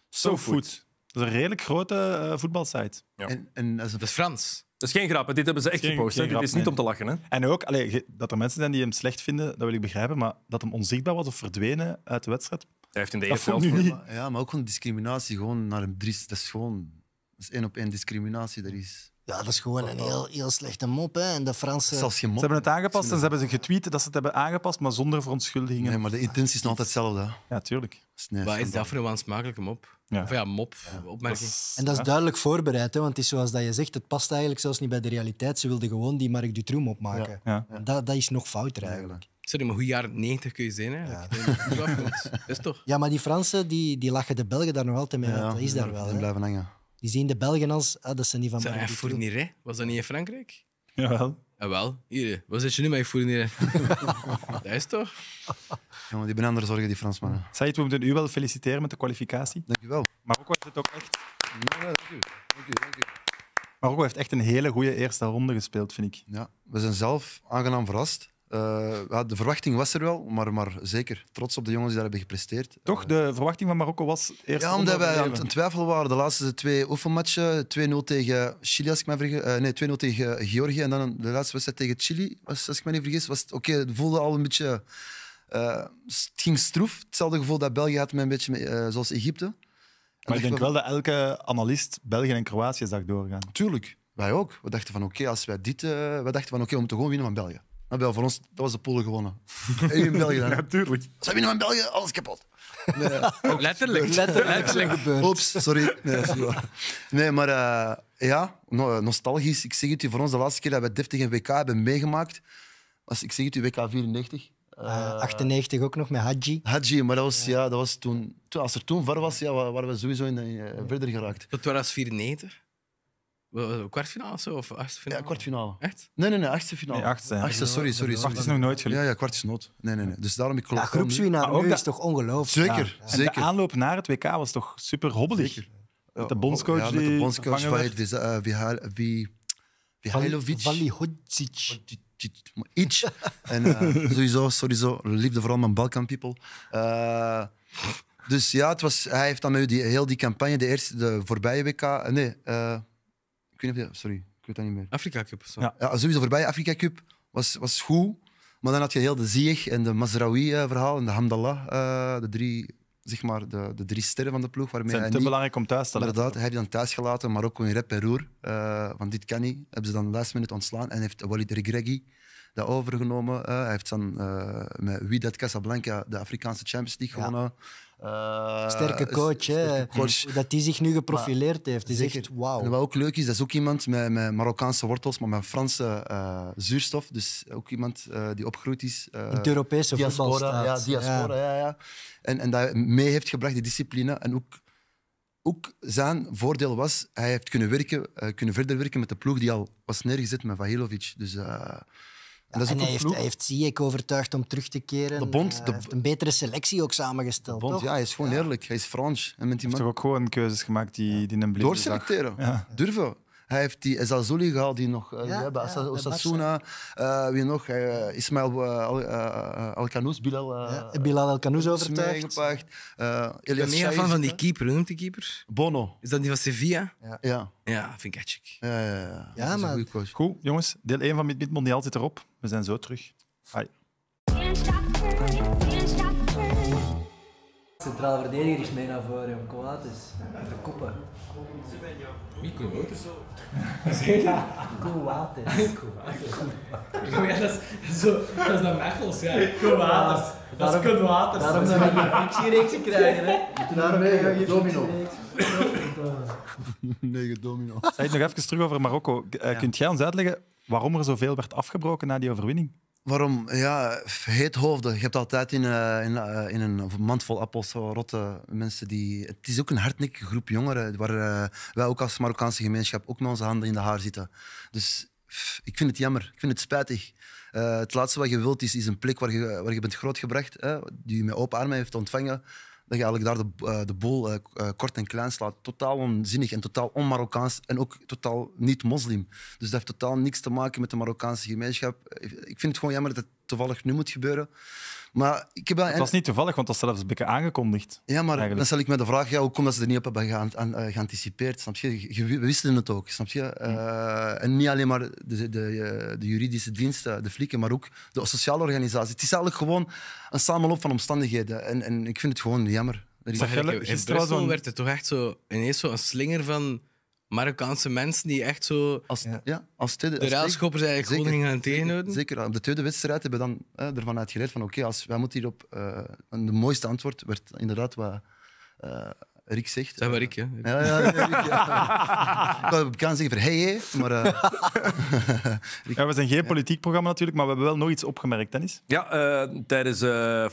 SoFood. dat is een redelijk grote uh, voetbalsite. En, en dat, is Frans. Dat is geen grap, dit hebben ze echt gepost. Geen is niet om te lachen. Hè? En ook dat er mensen zijn die hem slecht vinden, dat wil ik begrijpen, maar dat hem onzichtbaar was of verdwenen uit de wedstrijd. Hij heeft in de eerste Ja, maar ook gewoon discriminatie gewoon naar hem driest. Dat is gewoon is één op één discriminatie. Dat is ja, dat is gewoon een heel, heel slechte mop. Hè. En de Fransen... Ze hebben het aangepast en ze hebben ze getweet dat ze het hebben aangepast, maar zonder verontschuldigingen. Nee, maar de intentie is nog altijd hetzelfde. Ja, tuurlijk. Wat is dat voor een wansmakelijke mop? Ja. Of ja, mop, opmerking. En dat is duidelijk voorbereid, hè, want het is zoals dat je zegt, het past eigenlijk zelfs niet bij de realiteit. Ze wilden gewoon die Mark Dutroux opmaken. Ja. Dat, dat is nog fouter eigenlijk. Sorry, maar hoe jaar 90 kun je zijn? Hè? is toch? Ja, maar die Fransen die, die lachen de Belgen daar nog altijd mee. dat is daar wel. Die blijven hangen. Die zien de Belgen als, ah, dat zijn niet van mij. Fournier, Was dat niet in Frankrijk? Jawel. Jawel, ah, hier, wat zit je nu met Fournier? dat is toch? die ben zorgen, die Fransmannen. Said, we moeten u wel feliciteren met de kwalificatie. Dankjewel. Marokko heeft het ook echt... dank u. Dank u, dank Marokko heeft echt een hele goede eerste ronde gespeeld, vind ik. Ja, we zijn zelf aangenaam verrast. Eh, de verwachting was er wel, maar, maar zeker trots op de jongens die daar hebben gepresteerd. Toch? Eh, de verwachting van Marokko was eerst. Ja, omdat wij aan het waren. De laatste twee oefenmatchen: 2-0 tegen Chili, als ik me vergis. Eh, nee, 2-0 tegen Georgië. En dan de laatste wedstrijd tegen Chili, was, als ik me niet vergis. Was het, oké, het voelde al een beetje. het ging stroef. Hetzelfde gevoel dat België had met een beetje zoals Egypte. En maar ik denk wel dat elke analist België en Kroatië zag doorgaan. Tuurlijk, wij ook. We dachten van oké, als wij dit. we dachten van oké, om te gewoon winnen van België. Maar wel, voor ons dat was de pool gewonnen. in België dan? Natuurlijk. Ze winnen België, alles kapot. Nee, letterlijk. Letterlijk. Oeps, sorry. Nee, nee maar eh, ja, eh, nostalgisch. Ik zeg het u, voor ons de laatste keer dat we 30 en WK hebben meegemaakt, was, ik zeg het u, WK 94. 98 eh, ook nog met Hadji. Hadji, maar dat was, ja. dat was toen, toen, als er toen var was, ja, waren we sowieso in, verder geraakt. Dat was 94? Eh, kwartfinale of zo? Of achtste Ja, kwartfinale. Echt? Nee, nee, nee, achtste finale. achtste. Achtste, sorry, sorry. achtste is nog nooit gelukt. Ja, ja, kwart is nood. Nee, nee, nee. Dus daarom ik ja, groepswinnaar ook is toch ongelooflijk. Zeker, ja. zeker. En de aanloop naar het WK was toch super hobbelig. Zeker. Met de bondscoach ja, met de bondscoach van eh, Vihailovic. Iets. En eh, sowieso, sowieso, liefde vooral mijn Balkan people. dus ja, het was, hij heeft dan nu die, heel die campagne, de, eerste, de voorbije WK... Nee, sorry, ik weet dat niet meer. Afrika Cup. Ja. sowieso voorbij. Afrika Cup was, was goed. Maar dan had je heel de Zieg en de Mazraoui-verhaal eh, en de Hamdallah. Eh, de, drie, zeg maar, de, de drie sterren van de ploeg. Waarmee zijn hij te belangrijk om thuis te laten. Inderdaad, hij heeft dan thuisgelaten, maar ook in rep en roer. Eh, van dit kan niet. Hebben ze dan last minute ontslaan en heeft Walid Regregi dat overgenomen. hij heeft dan eh met Dat Casablanca de Afrikaanse Champions League gewonnen. Eh, sterke coach, dat hij zich nu geprofileerd heeft. Is echt wow En wat ook leuk is, dat is ook iemand met, met Marokkaanse wortels, maar met Franse eh, zuurstof. Dus ook iemand eh, die opgegroeid is. In het Europese diaspora, Ja, diaspora, ja. ja, En, en dat mee heeft gebracht, die discipline. En ook, ook zijn voordeel was, hij heeft kunnen, werken, kunnen verder werken met de ploeg die al was neergezet met Vahilovic. Dus dat en hij heeft, hij heeft overtuigd om terug te keren. De bond, eh, de... een betere selectie ook samengesteld. bond, toch? ja, hij is gewoon eerlijk. Hij is Frans. En met man... heeft ook gewoon keuzes gemaakt die, die een Doorselecteren. Durven. Hij heeft die Ezazuli gehaald, die nog eh, ja, Osasuna. Uh, wie nog? Uh, eh, Ismail uh, Alcanous, Bilal. Bilal Alcanous overtuigd. mega van, van die keeper. Hoe noemt die keeper? Bono. Is dat die van Sevilla? Ja. Ja, vind ik chic. Ja, ja, ja. ja maar... Goed, goed, jongens. Deel 1 van Mid-Mondiaal zit erop. We zijn zo terug. Bye. Centraal verdediger is mee naar voren, om Coates. koppen. Wie Wouters. Coates. Coates. dat is zo, dat naar Mechels, ja. Dat is Coates. Daarom zou je een fictiereeksje krijgen, hè. Daarom heb je domino. Nee, domino. nog even terug over Marokko. Eh, kunt jij ons uitleggen waarom er zoveel werd afgebroken na die overwinning? Waarom? Ja, heet hoofden. Je hebt altijd in, eh, in, eh, in, een mand vol appels rotte mensen die... Het is ook een hardnekkige groep jongeren waar eh, wij ook als Marokkaanse gemeenschap ook met onze handen in de haar zitten. Dus ik vind het jammer. Ik vind het spijtig. het laatste wat je wilt is, is een plek waar je, waar je bent grootgebracht, hè, die je met open armen heeft ontvangen dat je eigenlijk daar de, eh, de boel eh, eh, kort en klein slaat. Totaal onzinnig en totaal on-Marokkaans en ook totaal niet-moslim. Dus dat heeft totaal niks te maken met de Marokkaanse gemeenschap. Ik vind het gewoon jammer dat toevallig nu moet gebeuren. Maar ik heb Het was niet toevallig, want dat is zelfs een aangekondigd. Ja, maar dan stel ik me de vraag, ja, hoe komt dat ze er niet op hebben eh, geanticipeerd? Snap je? We wisten het ook, snap je? Hm. Eh, en niet alleen maar de, de, de, eh, juridische diensten, de flikken, maar ook de sociale organisatie. Het is eigenlijk gewoon een samenloop van omstandigheden. En, en ik vind het gewoon jammer. Er in, werd het toch echt zo ineens zo een slinger van Marokkaanse mensen die echt zo als, ja. als tweede, de railschoppers eigenlijk zeker, dingen gaan tegenhouden. Zeker, op de tweede wedstrijd hebben we dan ervan uitgeleid van oké, als wij moeten hierop... Uh, eh, de mooiste antwoord werd inderdaad wat... Eh, Rick zegt. Dat was eh, Rick, hè? Ja, ja, Rick, ik kan zeggen voor hey, maar... Eh, we zijn geen politiek programma natuurlijk, maar we hebben wel nog iets opgemerkt, Dennis. Ja, eh, tijdens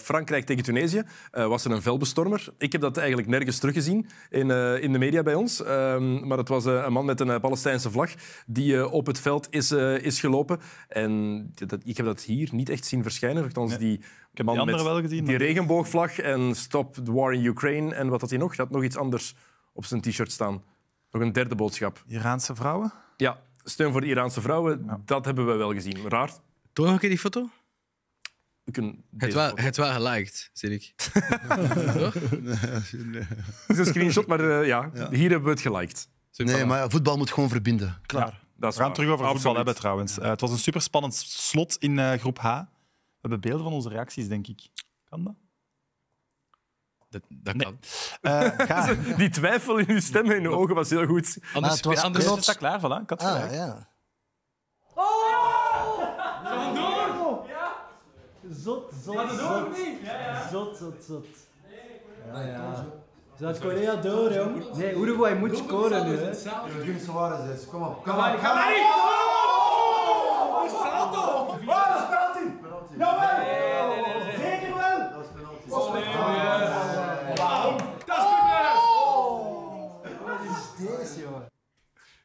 Frankrijk tegen Tunesië was er een velbestormer. Ik heb dat eigenlijk nergens teruggezien in, in de media bij ons. Ehm, maar het was een man met een Palestijnse vlag die op het veld is, is gelopen. En dat, ik heb dat hier niet echt zien verschijnen. Althans, nee. die die andere wel gezien. Die regenboogvlag en stop the war in Ukraine. En wat had hij nog? Hij had nog iets anders op zijn t-shirt staan. Nog een derde boodschap. Iraanse vrouwen? Ja, steun voor de Iraanse vrouwen. Dat hebben we wel gezien. Raar. Toch nog een keer die foto? Het, wa het wel geliked, zie ik. Het is een screenshot, maar eh, ja. hier hebben we het geliked. Nee, maar voetbal moet gewoon verbinden. Klaar. we gaan waar. terug over voetbal hebben trouwens. Eh, het was een superspannend slot in eh, groep H hebben beelden van onze reacties, denk ik. Kan dat? Dat, dat nee. kan. Uh, Die twijfel in uw stem en in uw ogen was heel goed. Anders, ah, was, anders is dat klaar, voilà. Ik had ah, ja. Oh! Gaan door! Ja! Zot, zot, Gaan zot. niet? Ja, ja. Zot, zot, zot. Nee, ja, ja. Zuid-Korea door, jong. Nee, Uruguay moet scoren nu, hè. Jurgen Suarez is, kom op. Kom op, kom op.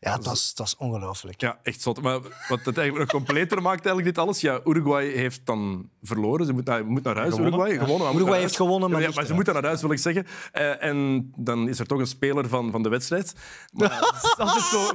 Ja, dat is, dat ongelooflijk. Ja, echt zot. Maar wat het eigenlijk completer maakt, eigenlijk dit alles. Ja, Uruguay heeft dan verloren. Ze moet naar, moet naar huis, Uruguay. Gewonnen, Uruguay heeft gewonnen, maar, ze moeten naar huis, wil ik zeggen. Eh, en dan is er toch een speler van, van de wedstrijd. Maar dat is zo,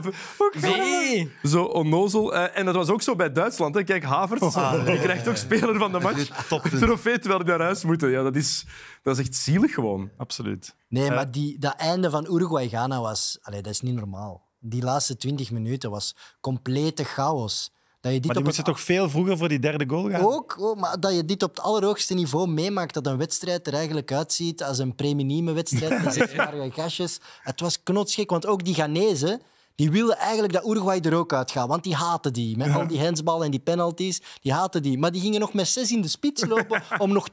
nee. zo, onnozel. Eh, en dat was ook zo bij Duitsland. Hè. Kijk, Havertz, je oh. ah, krijgt ook speler van de match. Trofee terwijl die naar huis moeten. Ja, dat, is, dat is echt zielig gewoon. Absoluut. Nee, eh, maar die, dat einde van Uruguay-Ghana was... Allee, dat is niet normaal die laatste 20 minuten was complete chaos. Dat je dit maar die op moesten toch veel vroeger voor die derde goal gaan? Ook, oh, maar dat je dit op het allerhoogste niveau meemaakt. Dat een wedstrijd er eigenlijk uitziet als een preminieme wedstrijd. met zesjarige gastjes. Het was knotsgek, want ook die Ghanese die wilden eigenlijk dat Uruguay er ook uit gaat, want die haten die. Met al die hensballen en die penalties, die haten die. Maar die gingen nog met zes in de spits lopen om nog 2-1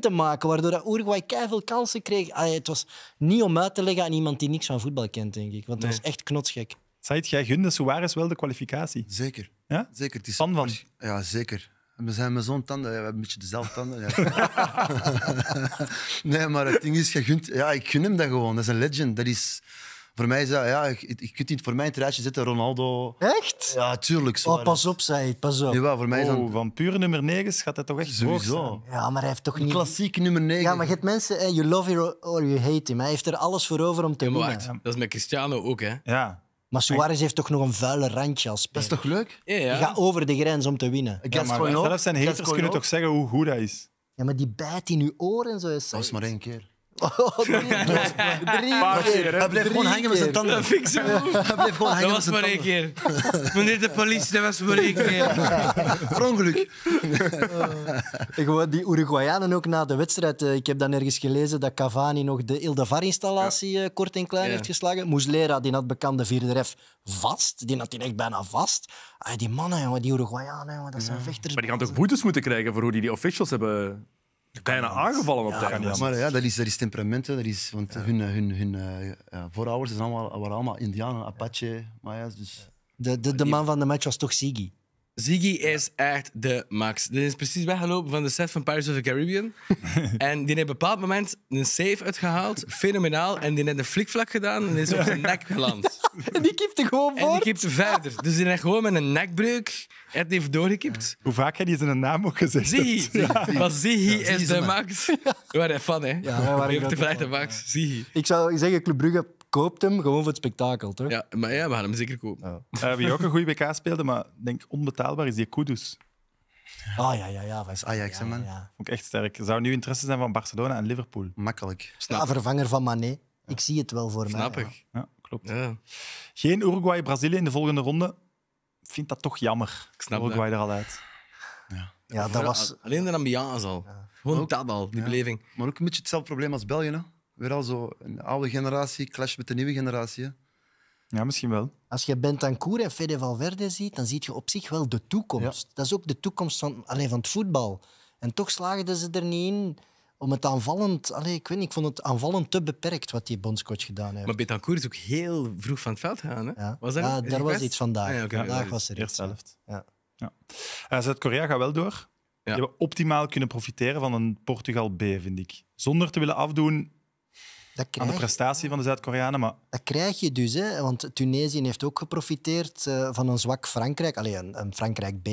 te maken, waardoor dat Uruguay keihard kansen kreeg. Allee, het was niet om uit te leggen aan iemand die niks van voetbal kent, denk ik. Want dat was echt knotsgek. Said, jij gunde Suarez wel de kwalificatie. Zeker. Ja? Zeker. Het is van Ja, zeker. We zijn met zo'n tanden, we hebben een beetje dezelfde tanden. nee, maar het ding is, gunt, ja, ik gun hem dat gewoon. Dat is een legend. Dat is, voor mij is dat, ja, je kunt niet voor mijn terrasje zitten, Ronaldo. Echt? Ja, tuurlijk. Oh, Suarez Oh, pas op, zei hij. pas op. voor mij is oh, dat... Oh, van puur nummer 9 gaat dat toch echt Sowieso. Ja, maar hij heeft toch niet... Klassiek nummer 9. Ja, maar je hebt mensen, you love him or you hate him. Hij heeft er alles voor over om te winnen. Dat is met Cristiano ook, hè? Ja. Maar Suarez heeft toch nog een vuile randje als speler. Dat is toch leuk? Ja, Je gaat over de grens om te winnen. Ja, maar zelfs zijn haters kunnen toch zeggen hoe goed hij is? Ja, maar die bijt in je oren en zo. Is dat was maar één keer. Oh, drie, Hij bleef gewoon hangen met zijn tanden. Dat Hij bleef gewoon hangen Dat was maar één keer. Meneer de politie, dat was maar één keer. Per ongeluk. Uh, die Uruguayanen ook na de wedstrijd. Eh, ik heb dan ergens gelezen dat Cavani nog de Ildevar-installatie eh, kort en klein heeft geslagen. Muslera, die had bekende vierde ref vast. Die had hij echt bijna vast. die mannen, jongen, die Uruguayanen, dat zijn vechters. Maar die gaan toch boetes moeten krijgen voor hoe die die officials hebben bijna nou aangevallen op de Ja, maar ja, dat is, dat is temperament. Dat is, want hun, hun, hun eh, voorouders zijn allemaal, waren allemaal Indianen, Apache, Maya's. Dus. De, de, de man van de match was toch Ziggy? Ziggy is echt de max. Die is precies weggelopen van de set van Pirates of the Caribbean. en die heeft op een bepaald moment een save uitgehaald. Fenomenaal. En die heeft een flikvlak gedaan en is op zijn nek geland. en die kipte gewoon voor? En die kipte verder. Dus die heeft gewoon met een nekbreuk hij heeft doorgekipt. Hoe vaak heb je zijn naam ook gezegd? Zie. Maar zie de Max. We waren fan, hè? Ja, waar heeft de Max. Ik zou zeggen, Club Brugge koopt hem gewoon voor het spektakel, toch? Ja, maar ja, we gaan hem zeker kopen. Hij Uh, eh, wie ook een goede WK speelde, maar denk onbetaalbaar, is die Kudus. Ah ja, ja, ja. Was Ajax, ja, man. Vond ik echt sterk. Zou nu interesse zijn van Barcelona en Liverpool? Makkelijk. Snap. vervanger van Mané. Ik zie het wel voor Snap mij. Snap ik. Ja, klopt. Geen Uruguay-Brazilië in de volgende ronde vind dat toch jammer. Ik snap je er al uit. Ja, ja dat was... Alleen de ambiance al. Gewoon ook, dat al, die beleving. Maar ook een beetje hetzelfde probleem als België. Hè? Weer al zo een oude generatie clash met de nieuwe generatie. Ja, misschien wel. Als je Bentancur en Fede Valverde ziet, dan zie je op zich wel de toekomst. Dat is ook de toekomst van, alleen van het voetbal. En toch slagen ze er niet in om het aanvallend... ik weet niet, ik vond het aanvallend te beperkt wat die bondscoach gedaan heeft. Maar Betancourt is ook heel vroeg van het veld gaan. Hè? Ja, was dat ja daar was iets ah, vandaag. ja, Vandaag was er iets. ja. ja. Zuid-Korea gaat wel door. Je hebben optimaal kunnen profiteren van een Portugal B, vind ik. Zonder te willen afdoen aan de prestatie van de Zuid-Koreanen. Maar... Dat krijg je dus, hè? want Tunesië heeft ook geprofiteerd eh, van een zwak Frankrijk. Alleen een Frankrijk B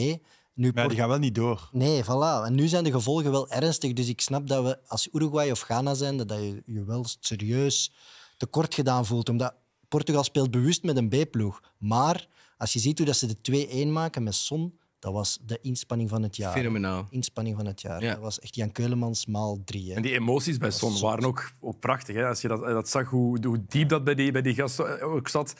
maar die gaan wel niet door. Nee, voilà. En nu zijn de gevolgen wel ernstig. Dus ik snap dat we als Uruguay of Ghana zijn, dat je je wel serieus tekort gedaan voelt. Omdat Portugal speelt bewust met een B-ploeg. Maar als je ziet hoe dat ze de 2-1 maken met Son, dat was de inspanning van het jaar. Fenomenaal. Inspanning van het jaar. Dat was echt Jan Keulemans maal drie. Hè. En die emoties bij Son waren ook, ook prachtig. Hè? Als je dat, dat zag, hoe, hoe diep dat bij die, bij die gast eh, ook zat.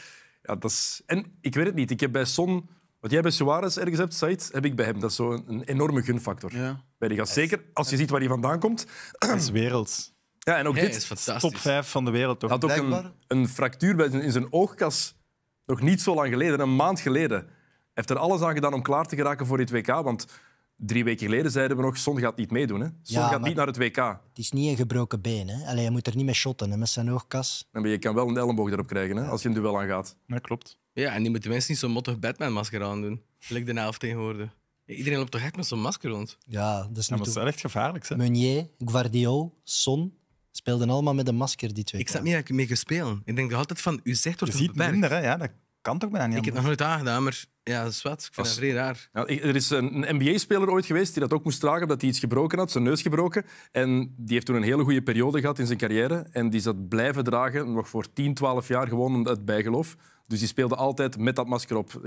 Ja, dat En ik weet het niet, ik heb bij Son wat jij bij Suarez ergens hebt, Said, heb ik bij hem. Dat is zo'n een enorme gunfactor ja. bij die gast. Zeker als je ziet waar hij vandaan komt. Dat is werelds. Ja, en ook is dit. top 5 van de wereld, toch? Hij had ook een, fractuur in zijn oogkas nog niet zo lang geleden, een maand geleden. Hij heeft er alles aan gedaan om klaar te geraken voor dit WK, want drie weken geleden zeiden we nog, Son gaat niet meedoen. Hè? Son gaat niet naar het WK. Het is niet een gebroken been. Hè? je moet er niet mee shotten hè, met zijn oogkas. maar je kan wel een elleboog erop krijgen hè, als je een duel aangaat. Dat klopt. Ja, en die moeten mensen niet zo'n mottig Batman-masker doen. Gelijk de naaf tegenwoordig. Iedereen loopt toch echt met zo'n masker rond? Ja, dat is, ja, dat is echt gevaarlijk. Hè? Meunier, Guardiol, Son speelden allemaal met een masker, die twee. Ik zat niet dat mee te spelen. Ik denk altijd van, u zegt wordt het Minder, hè? Ja, dat kan toch bijna niet Ik heb het nog nooit aangedaan, maar ja, dat is wat. Ik vind dat vrij raar. Ja, er is een NBA-speler ooit geweest die dat ook moest dragen omdat hij iets gebroken had, zijn neus gebroken. En die heeft toen een hele goede periode gehad in zijn carrière. En die zat blijven dragen, nog voor 10, 12 jaar, gewoon uit het bijgeloof. Dus die speelde altijd met dat masker op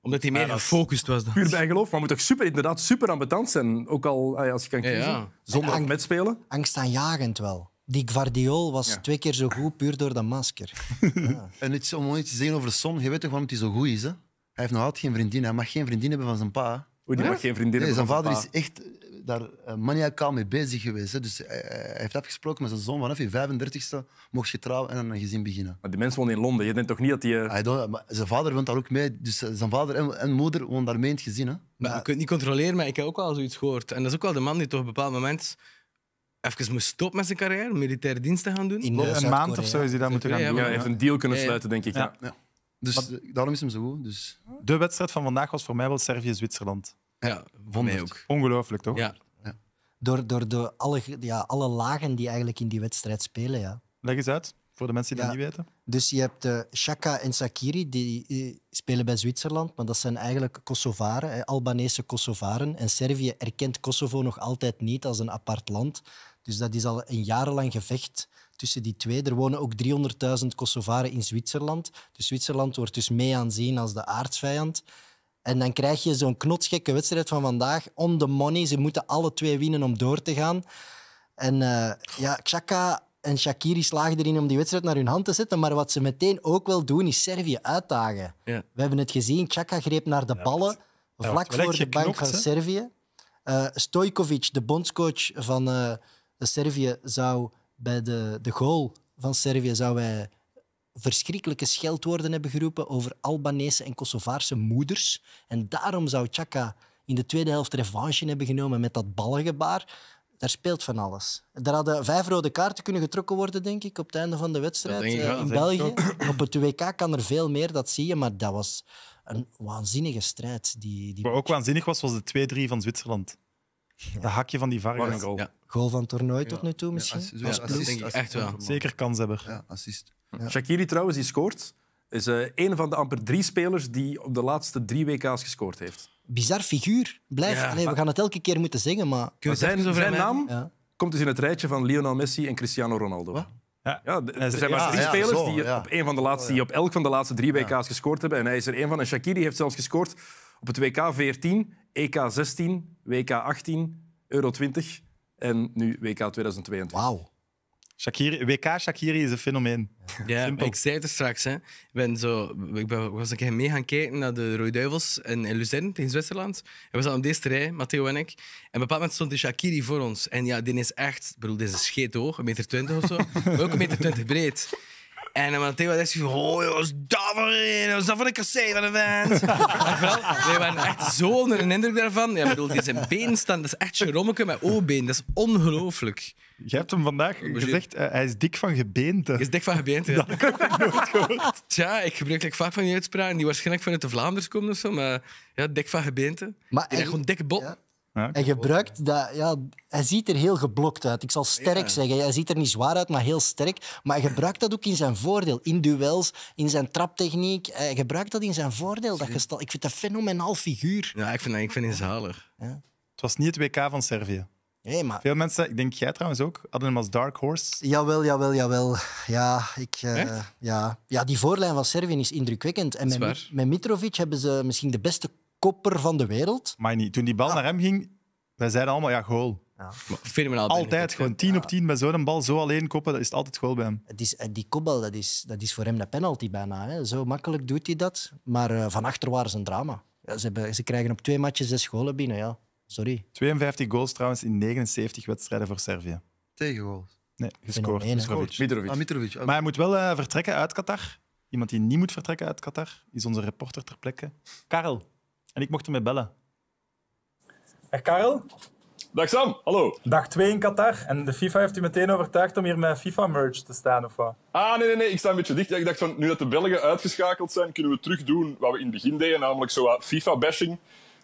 omdat hij meer gefocust was. Dan. Puur geloof. Maar moet toch super, inderdaad super ambetant zijn. Ook al eh, als je kan kiezen. Ja, ja. Zonder ang- metspelen. Angstaanjagend wel. Die Guardiol was twee keer zo goed puur door dat masker. en iets, om iets te zeggen over Son. Je weet toch waarom hij zo goed is? Hè? Hij heeft nog altijd geen vriendin. Hij mag geen vriendin hebben van zijn pa. Hoe die mag geen vriendin hebben Zijn vader is echt daar eh, maniacaal mee bezig geweest. Hè. Dus eh, eh, hij, heeft afgesproken met zijn zoon, vanaf je 35ste mocht je trouwen en een gezin beginnen. Maar die mensen wonen in Londen, je denkt toch niet dat die... Uh... zijn vader woont daar ook mee, dus zijn vader en, moeder wonen daar mee in het gezin. Hè. Maar je kunt het niet controleren, maar ik heb ook wel zoiets gehoord. En dat is ook wel de man die toch op een bepaald moment even moest stoppen met zijn carrière, militaire diensten gaan doen. een maand of zo is hij dat moeten gaan doen. Ja, heeft een deal kunnen sluiten, denk ik. Ja. Dus daarom is hem zo goed. Dus. De wedstrijd van vandaag was voor mij wel Servië-Zwitserland. Ja, wonderlijk. Ongelooflijk, toch? Ja. ja. Door, door, door alle, ja, alle lagen die eigenlijk in die wedstrijd spelen, ja. Leg eens uit, voor de mensen die dat niet weten. Dus je hebt Shaka eh, en Sakiri, die eh, spelen bij Zwitserland, maar dat zijn eigenlijk Kosovaren, Albanese Kosovaren. En Servië erkent Kosovo nog altijd niet als een apart land. Dus dat is al een jarenlang gevecht tussen die twee. Er wonen ook 300.000 Kosovaren in Zwitserland. Dus Zwitserland wordt dus mee aanzien als de aardsvijand. En dan krijg je zo'n knotsgekke wedstrijd van vandaag. On the money. Ze moeten alle twee winnen om door te gaan. En uh, ja, Xhaka en Shakiri slagen erin om die wedstrijd naar hun hand te zetten. Maar wat ze meteen ook wel doen, is Servië uitdagen. Ja. We hebben het gezien. Xhaka greep naar de ballen. Vlak voor de bank van Servië. Uh, Stojkovic, de bondscoach van eh, Servië, zou bij de, de goal van Servië zou verschrikkelijke scheldwoorden hebben geroepen over Albanese en Kosovaarse moeders. En daarom zou Chaka in de tweede helft revanche hebben genomen met dat ballengebaar. Daar speelt van alles. Er hadden vijf rode kaarten kunnen getrokken worden, denk ik, op het einde van de wedstrijd eh, in België. Op het WK kan er veel meer, dat zie je, maar dat was een waanzinnige strijd. Die, die... Wat ook waanzinnig was, was de 2-3 van Zwitserland. Dat hakje van die Vargas. Ja. Goal van toernooi tot nu toe misschien. Ja, assist, Zeker kanshebber. Ja, assist. Ja. Shakiri trouwens, die scoort, is eh, een van de amper drie spelers die op de laatste drie WK's gescoord heeft. Bizar figuur. Blijf. We gaan het elke keer moeten zeggen. maar... zijn, zijn naam komt dus in het rijtje van Lionel Messi en Cristiano Ronaldo. Ja. ja, er zijn maar drie spelers die, op van de laatste, oh, op elk van de laatste drie WK's gescoord hebben. En hij is er één van. En Shakiri heeft zelfs gescoord op het WK 14, EK 16, WK 18, Euro 20 en nu WK 2022. Wauw. WK Shakiri is een fenomeen. Ja, ik zei het er straks. Hè. Ik, ben zo, ik ben, was een keer mee gaan kijken naar de Rode Duivels in, in Zwitserland. En we zaten op deze rij, Matteo en ik. En op een bepaald moment stond die Shakiri voor ons. En ja, die is echt, ik bedoel, deze scheet hoog, een meter twintig of zo. Welke ook een meter twintig breed. En dan meteen wat is hij oh, was dat van een? Was dat van een cassé van een vent? we waren echt zo onder een indruk daarvan. Ja, bedoel, die zijn been staan, dat is echt Jerommeke met O-been. Dat is ongelooflijk. Je hebt hem vandaag gezegd, eh, hij is dik van gebeente. Hij is dik van gebeente, ja. Dat ik nooit gehoord. Tja, ik gebruik vaak van die uitspraken die waarschijnlijk vanuit de Vlaanders komen of zo, maar ja, dik van gebeente. Maar en, gewoon dikke bot hij gebruikt dat, ja, hij ziet er heel geblokt uit. Ik zal sterk zeggen, hij ziet er niet zwaar uit, maar heel sterk. Maar hij gebruikt dat ook in zijn voordeel. In duels, in zijn traptechniek. Hij gebruikt dat in zijn voordeel. Dat gestal. Ik vind dat een fenomenaal figuur. Ja, ik vind dat ik vind het zalig. Ja. Het was niet het WK van Servië. Nee, maar... Veel mensen, ik denk jij trouwens ook, hadden hem als Dark Horse. Jawel, jawel, jawel. Ja, ik, eh, ja. ja, die voorlijn van Servië is indrukwekkend. En met, met Mitrovic hebben ze misschien de beste van de wereld. Maar niet. Toen die bal naar hem ging, wij zeiden allemaal, ja, goal. Ja. Altijd, gewoon 10 op 10 met zo'n bal, zo alleen koppen, dat is altijd goal bij hem. Het is, die kopbal, dat is, dat is voor hem de penalty bijna. Hè. Zo makkelijk doet hij dat. Maar eh, van achter waren ze een drama. Ja, ze, hebben, ze krijgen op twee matjes zes golen binnen, ja. Sorry. 52 goals trouwens in 79 wedstrijden voor Servië. Tegen goals? Nee, gescoord. Mitrovic. Mitrovic. Ah, Mitrovic. Maar hij moet wel eh, vertrekken uit Qatar. Iemand die niet moet vertrekken uit Qatar is onze reporter ter plekke, Karel. En ik mocht ermee bellen. Dag Karel. Dag Sam, hallo. Dag 2 in Qatar. En de FIFA heeft u meteen overtuigd om hier met FIFA-merch te staan, of wat? Ah, nee, nee, nee. Ik sta een beetje dicht. ik dacht van, nu dat de Belgen uitgeschakeld zijn, kunnen we terug doen wat we in het begin deden, namelijk zo FIFA-bashing.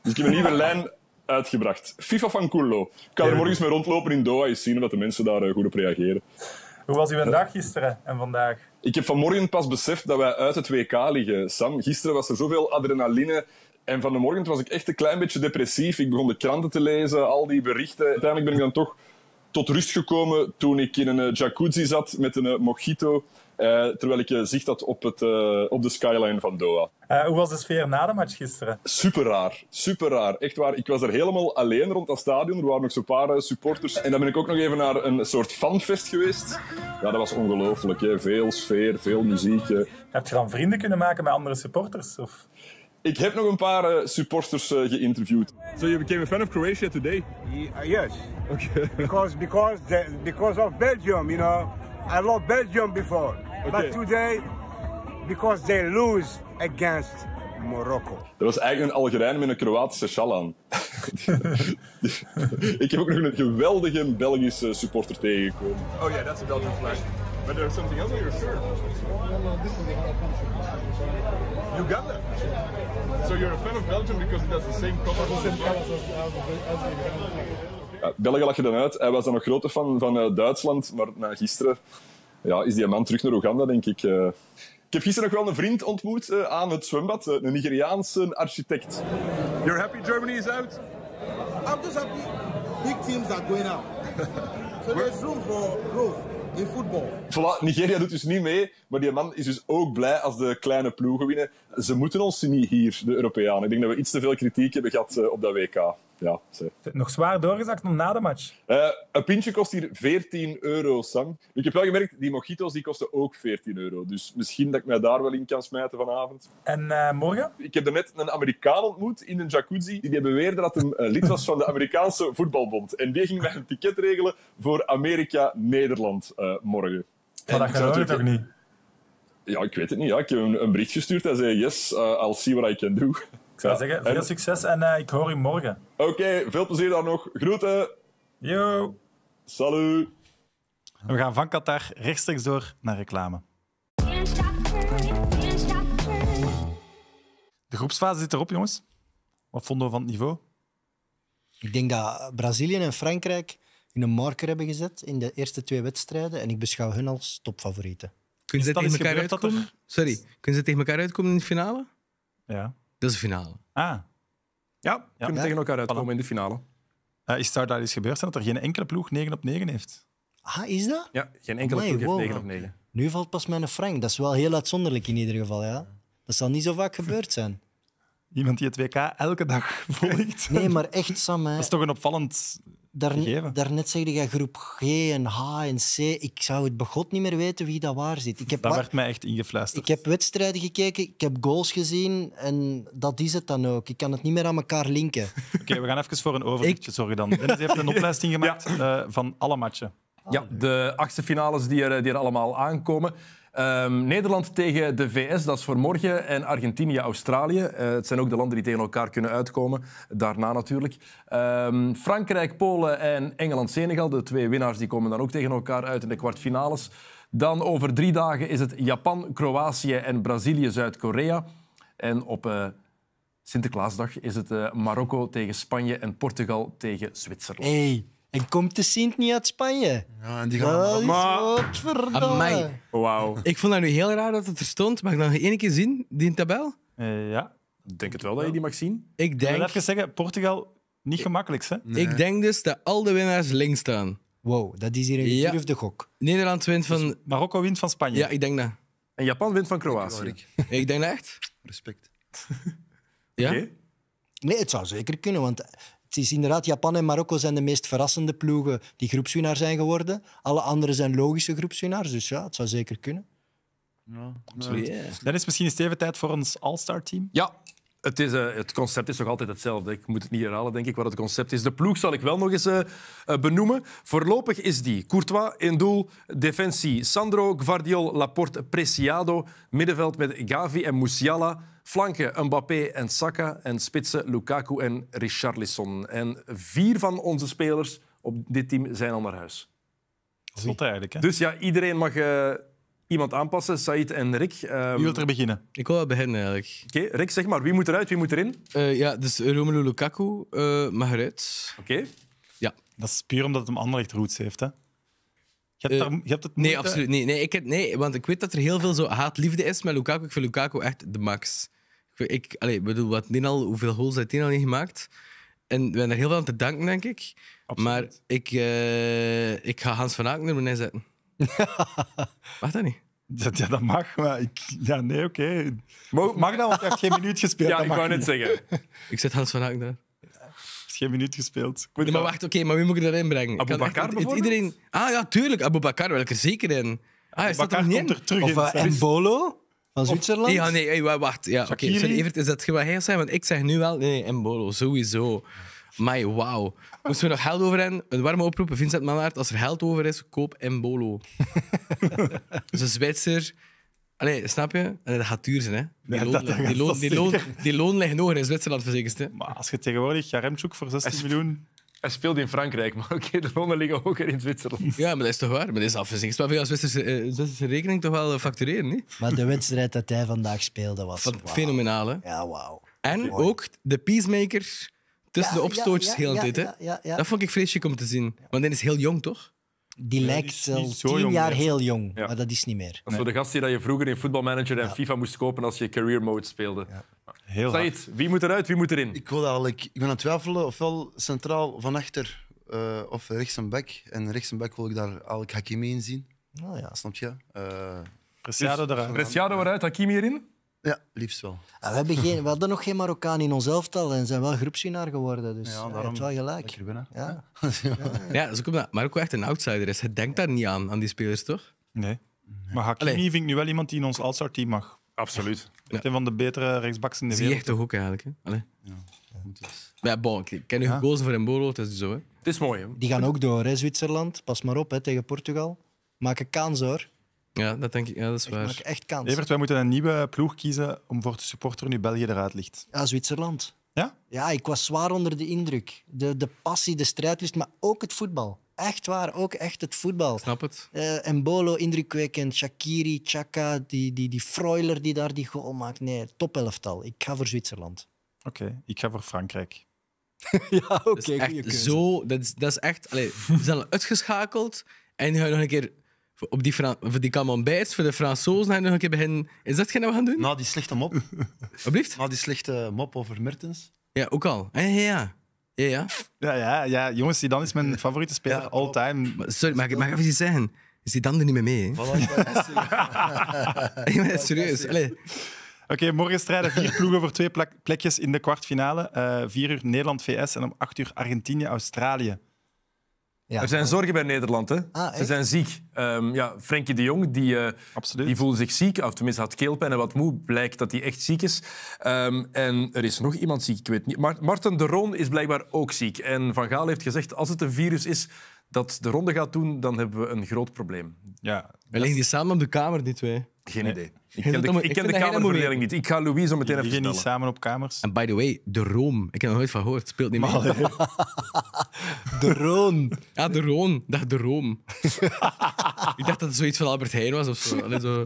Dus ik heb een nieuwe lijn uitgebracht. FIFA van Coolo. Ik ga er morgens mee rondlopen in Doha eens zien dat de mensen daar eh, goed op reageren. Hoe was uw eh. dag gisteren en vandaag? Ik heb vanmorgen pas beseft dat wij uit het WK liggen, Sam. Gisteren was er zoveel adrenaline en van de morgen was ik echt een klein beetje depressief. Ik begon de kranten te lezen, al die berichten. Uiteindelijk ben ik dan toch tot rust gekomen toen ik in een eh, jacuzzi zat met een eh, mojito. Eh, terwijl ik zicht had op, het, op de skyline van Doha. hoe was de sfeer na de match gisteren? Super raar. Super raar. Echt waar. Ik was er helemaal alleen rond dat stadion. Er waren nog zo'n paar supporters. En dan ben ik ook nog even naar een soort fanfest geweest. Ja, dat was ongelooflijk. Veel sfeer, veel muziek. Heb je dan vrienden kunnen maken met andere supporters? Of? Ik heb nog een paar eh, supporters eh, geïnterviewd. So you became a fan of Croatia today? Yeah, uh, yes. Okay. because because because of Belgium, you know. I love Belgium before, okay. but today because they lose against Morocco. Dat was eigenlijk een Algerijn met een Kroatische aan. Ik heb ook nog een geweldige Belgische supporter tegengekomen. Oh ja, dat is een Belgische flag. But there's something else on your shirt. No, no, this is another Uganda? So you're a fan of Belgium because it has the same colors as Uganda? België lag je dan uit. Hij was dan nog grote fan van eh, Duitsland, maar na gisteren ja, is die man terug naar Oeganda, denk ik. Eh. Ik heb gisteren nog wel een vriend ontmoet eh, aan het zwembad, een Nigeriaanse architect. You're happy Germany is out? I'm just happy big teams are going out. so there's room for growth in voetbal. Voilà, Nigeria doet dus niet mee, maar die man is dus ook blij als de kleine ploegen winnen. Ze moeten ons niet hier, de Europeanen. Ik denk dat we iets te veel kritiek hebben gehad eh, op dat WK ja, Nog zwaar doorgezakt om na de match. Eh, een pintje kost hier 14 euro, Sam. Ik heb wel gemerkt, die mojitos die kosten ook 14 euro. Dus misschien dat ik mij daar wel in kan smijten vanavond. En eh, morgen? Ik heb er net een Amerikaan ontmoet in een jacuzzi. Die beweerde dat hij eh, lid was van de Amerikaanse voetbalbond. En die ging mij een ticket regelen voor Amerika-Nederland morgen. dat gaat natuurlijk toch niet? Ja, ik weet het niet. Ja. Ik heb een, een bericht gestuurd. Hij zei, yes, I'll see what I can do zou zeggen, veel succes en eh, ik hoor u morgen. Oké, veel plezier dan nog. Groeten. Yo. Salut. We gaan van Qatar rechtstreeks door naar reclame. De groepsfase zit erop, jongens. Wat vonden we van het niveau? Ik denk dat Brazilië en Frankrijk hun marker hebben gezet in de eerste twee wedstrijden. En ik beschouw hun als topfavorieten. Kunnen ze, tegen elkaar uitkomen? Sorry, kunnen ze tegen elkaar uitkomen in de finale? Ja. Dat is de finale. Ah. Ja, kunnen tegen elkaar uitkomen in de finale. Uh, is daar, iets gebeurd zijn dat er geen enkele ploeg 9 op 9 heeft? Ah, is dat? Ja, geen enkele ploeg heeft 9 op 9. Nu valt pas mijn Frank. Dat is wel heel uitzonderlijk in ieder geval, ja. Dat zal niet zo vaak gebeurd zijn. Iemand die het WK elke dag volgt. Nee, maar echt, Sam. Dat is toch een opvallend Daar, Daarnet zeiden jij groep G en H en C. Ik zou het begot niet meer weten wie dat waar zit. Ik heb dat werd mij echt ingefluisterd. Ik heb wedstrijden gekeken, ik heb goals gezien en dat is het dan ook. Ik kan het niet meer aan elkaar linken. Oké, we gaan even voor een overzichtje zorgen dan. Dennis heeft een opleiding gemaakt eh, van alle matchen. ja, de achtste finales die er, eh, die er allemaal aankomen. Ehm, Nederland tegen de VS, dat is voor morgen. En Argentinië, Australië. Eh, het zijn ook de landen die tegen elkaar kunnen uitkomen. Daarna natuurlijk. Ehm, Frankrijk, Polen en Engeland, Senegal. De twee winnaars die komen dan ook tegen elkaar uit in de kwartfinales. Dan over drie dagen is het Japan, Kroatië en Brazilië, Zuid-Korea. En op eh, Sinterklaasdag is het eh, Marokko tegen Spanje en Portugal tegen Zwitserland. Hey. En komt de Sint niet uit Spanje? Ja, en die gaan... Maar... Wauw. Ik vond dat nu heel raar dat het er stond. Mag ik dat nog één keer zien, die tabel? Eh, ja. Ik denk het wel dat je die mag zien. Ik denk... Ik wil even zeggen, Portugal, niet gemakkelijk, hè? Ik denk dus dat al de winnaars links staan. Wow, dat is hier een ja. de gok. Nederland wint van... Dus Marokko wint van Spanje. Ja, ik denk dat. En Japan wint van Kroatië. Ik, denk dat echt. Respect. ja? Nee, het zou zeker kunnen, want het is inderdaad, Japan en Marokko zijn de meest verrassende ploegen die groepswinnaar zijn geworden. Alle anderen zijn logische groepswinnaars, dus ja, het zou zeker kunnen. Ja, Dan is misschien eens even tijd voor ons All-Star team. Ja, het, eh, het, concept is nog altijd hetzelfde. Ik moet het niet herhalen, denk ik, wat het concept is. De ploeg zal ik wel nog eens eh, eh, benoemen. Voorlopig is die Courtois in doel, defensie Sandro, Guardiol, Laporte, Preciado, middenveld met Gavi en Musiala, Flanken Mbappé en Saka en spitsen Lukaku en Richarlison. En vier van onze spelers op dit team zijn al naar huis. Zot eigenlijk, hè? Dus ja, iedereen mag eh, iemand aanpassen. Said en Rick. Ehm, wie wil er beginnen? Ik wil wel beginnen, eigenlijk. Oké, Rick, zeg maar. Wie moet eruit, wie moet erin? Eh, ja, dus Romelu Lukaku uh, mag eruit. Oké. Ja. Dat is puur omdat het hem Anderlecht roots heeft, hè? Eh, nee, absoluut niet. Nee, ik heb, nee, want ik weet dat er heel veel zo haat-liefde is met Lukaku. Ik vind Lukaku echt de max. Ik, allez, bedoel, wat die al, hoeveel goals heeft die al niet gemaakt? En we hebben er heel veel aan te danken, denk ik. Maar ik, eh, ik ga Hans van Aken er zetten. mag dat niet? Dat, ja, dat mag, maar ik... Ja, nee, oké. Mag, dat, want hij heeft geen minuut gespeeld. ja, ik wou net zeggen. ik zet Hans van Aken daar geen minuut gespeeld. maar wacht, oké, maar wie moet ik erin brengen? Abu Bakar Iedereen... Ah ja, tuurlijk, Abu Bakar welke zeker in. Ah, Abu Bakar er terug Of Mbolo eh, van Zwitserland? ja, nee, wacht. Ja, oké. Okay. Evert, is dat wat jij Want ik zeg nu wel, nee, Mbolo, sowieso. Maar wauw. Moesten we nog geld over hebben? Een warme oproep, Vincent Manlaert. Als er geld over is, koop Mbolo. dat is een Zwitser Allee, snap je? dat gaat duur zijn, hè? Die, loon, die, loon, die, loon, ligt hoger in Zwitserland, verzekerd. Maar als je tegenwoordig Jaremchuk voor 16 miljoen... Hij speelde in Frankrijk, maar oké, de lonen liggen hoger in Zwitserland. Ja, maar dat is toch waar? Maar dat is afverzekerd. Maar als Zwitserse, eh, Zwitserse rekening toch wel eh, factureren, niet? Maar de wedstrijd dat hij vandaag speelde was... fenomenale. Ja, wauw. En ook de peacemaker tussen de opstootjes heel de tijd, Dat vond ik vreselijk om te zien. Want hij is heel jong, toch? die lijkt al tien jaar heel jong, maar dat is niet meer. Dat is de gast die dat je vroeger in voetbalmanager en FIFA moest kopen als je career mode speelde. Heel Said, wie moet eruit, wie moet erin? Ik, wil eigenlijk, ik ben aan het twijfelen, ofwel centraal van achter eh, of rechts en back. En rechts en back wil ik daar eigenlijk Hakimi in zien. Nou ja. Snap je? Uh, Preciado dus, eruit. Preciado eruit, Hakimi erin? Ja, liefst wel. we, hebben geen, we hadden nog geen Marokkaan in ons elftal en zijn wel groepswinnaar geworden. Dus ja, eh, daarom, wel gelijk. Ja. Ja. ja. dat is ook echt een outsider is. Hij denkt daar niet aan, aan die spelers, toch? Nee. Maar Hakimi vind ik nu wel iemand die in ons all team mag. Absoluut. Een van de betere rechtsbacks in de wereld. Zie je echt toch ook eigenlijk. Hè? Ja. Ja, bon, ik ken u gekozen voor een dat is dus zo. Hè? Het is mooi. Hè? Die gaan ook door, Zwitserland. Pas maar op hè, tegen Portugal. een kans hoor. Ja, dat denk ik. Ja, dat is echt, waar. Echt kans. Evert, wij moeten een nieuwe ploeg kiezen om voor te supporteren nu België eruit ligt. Ja, Zwitserland. Ja? Ja, ik was zwaar onder de indruk. De, de passie, de strijdlust, maar ook het voetbal. Echt waar, ook echt het voetbal. snap het. Uh, eh, Embolo, indrukwekkend. Shakiri, Chaka, die, die, die Freuler die daar die goal maakt. Nee, elftal Ik ga voor Zwitserland. Oké, ik ga voor Frankrijk. ja, oké. dat, is echt zo... Dat is, dat is echt... Allee, we zijn uitgeschakeld en nu ga nog een keer op die, Fran die voor de Fransozen nog een keer beginnen. Is dat geen nou we gaan doen? Na die slechte mop. Alsjeblieft. Na die slechte mop over Mertens. Ja, ook al. Ja, ja, ja. Ja, ja. ja, ja. Jongens, is mijn favoriete speler all time. sorry, mag ik, mag ik even iets zeggen? dan er niet meer mee, hè? Voilà, ik ben serieus. Oké, okay, morgen strijden vier ploegen over twee plekjes in de kwartfinale. Uh, vier uur Nederland-VS en om acht uur Argentinië-Australië. Er zijn zorgen bij Nederland. Hè? Ah, Ze zijn ziek. Um, ja, Frenkie de Jong die, uh, die voelde zich ziek, of tenminste had keelpijn en wat moe. Blijkt dat hij echt ziek is. Ehm, en er is nog iemand ziek, ik weet niet. Maar Martin de Roon is blijkbaar ook ziek. En Van Gaal heeft gezegd, als het een virus is dat de ronde gaat doen, dan hebben we een groot probleem. Ja. We liggen die samen op de kamer, die twee? Geen idee. Ik ken de, ik ken de kamerverdeling niet. Ik ga Louis zo meteen even vertellen. niet samen op kamers? En by the way, de Room. Ik heb er nog nooit van gehoord. Speelt niet meer. de Roon. Ja, de Roon. Dag de Room. ik dacht dat het zoiets van Albert Heijn was of zo. zo.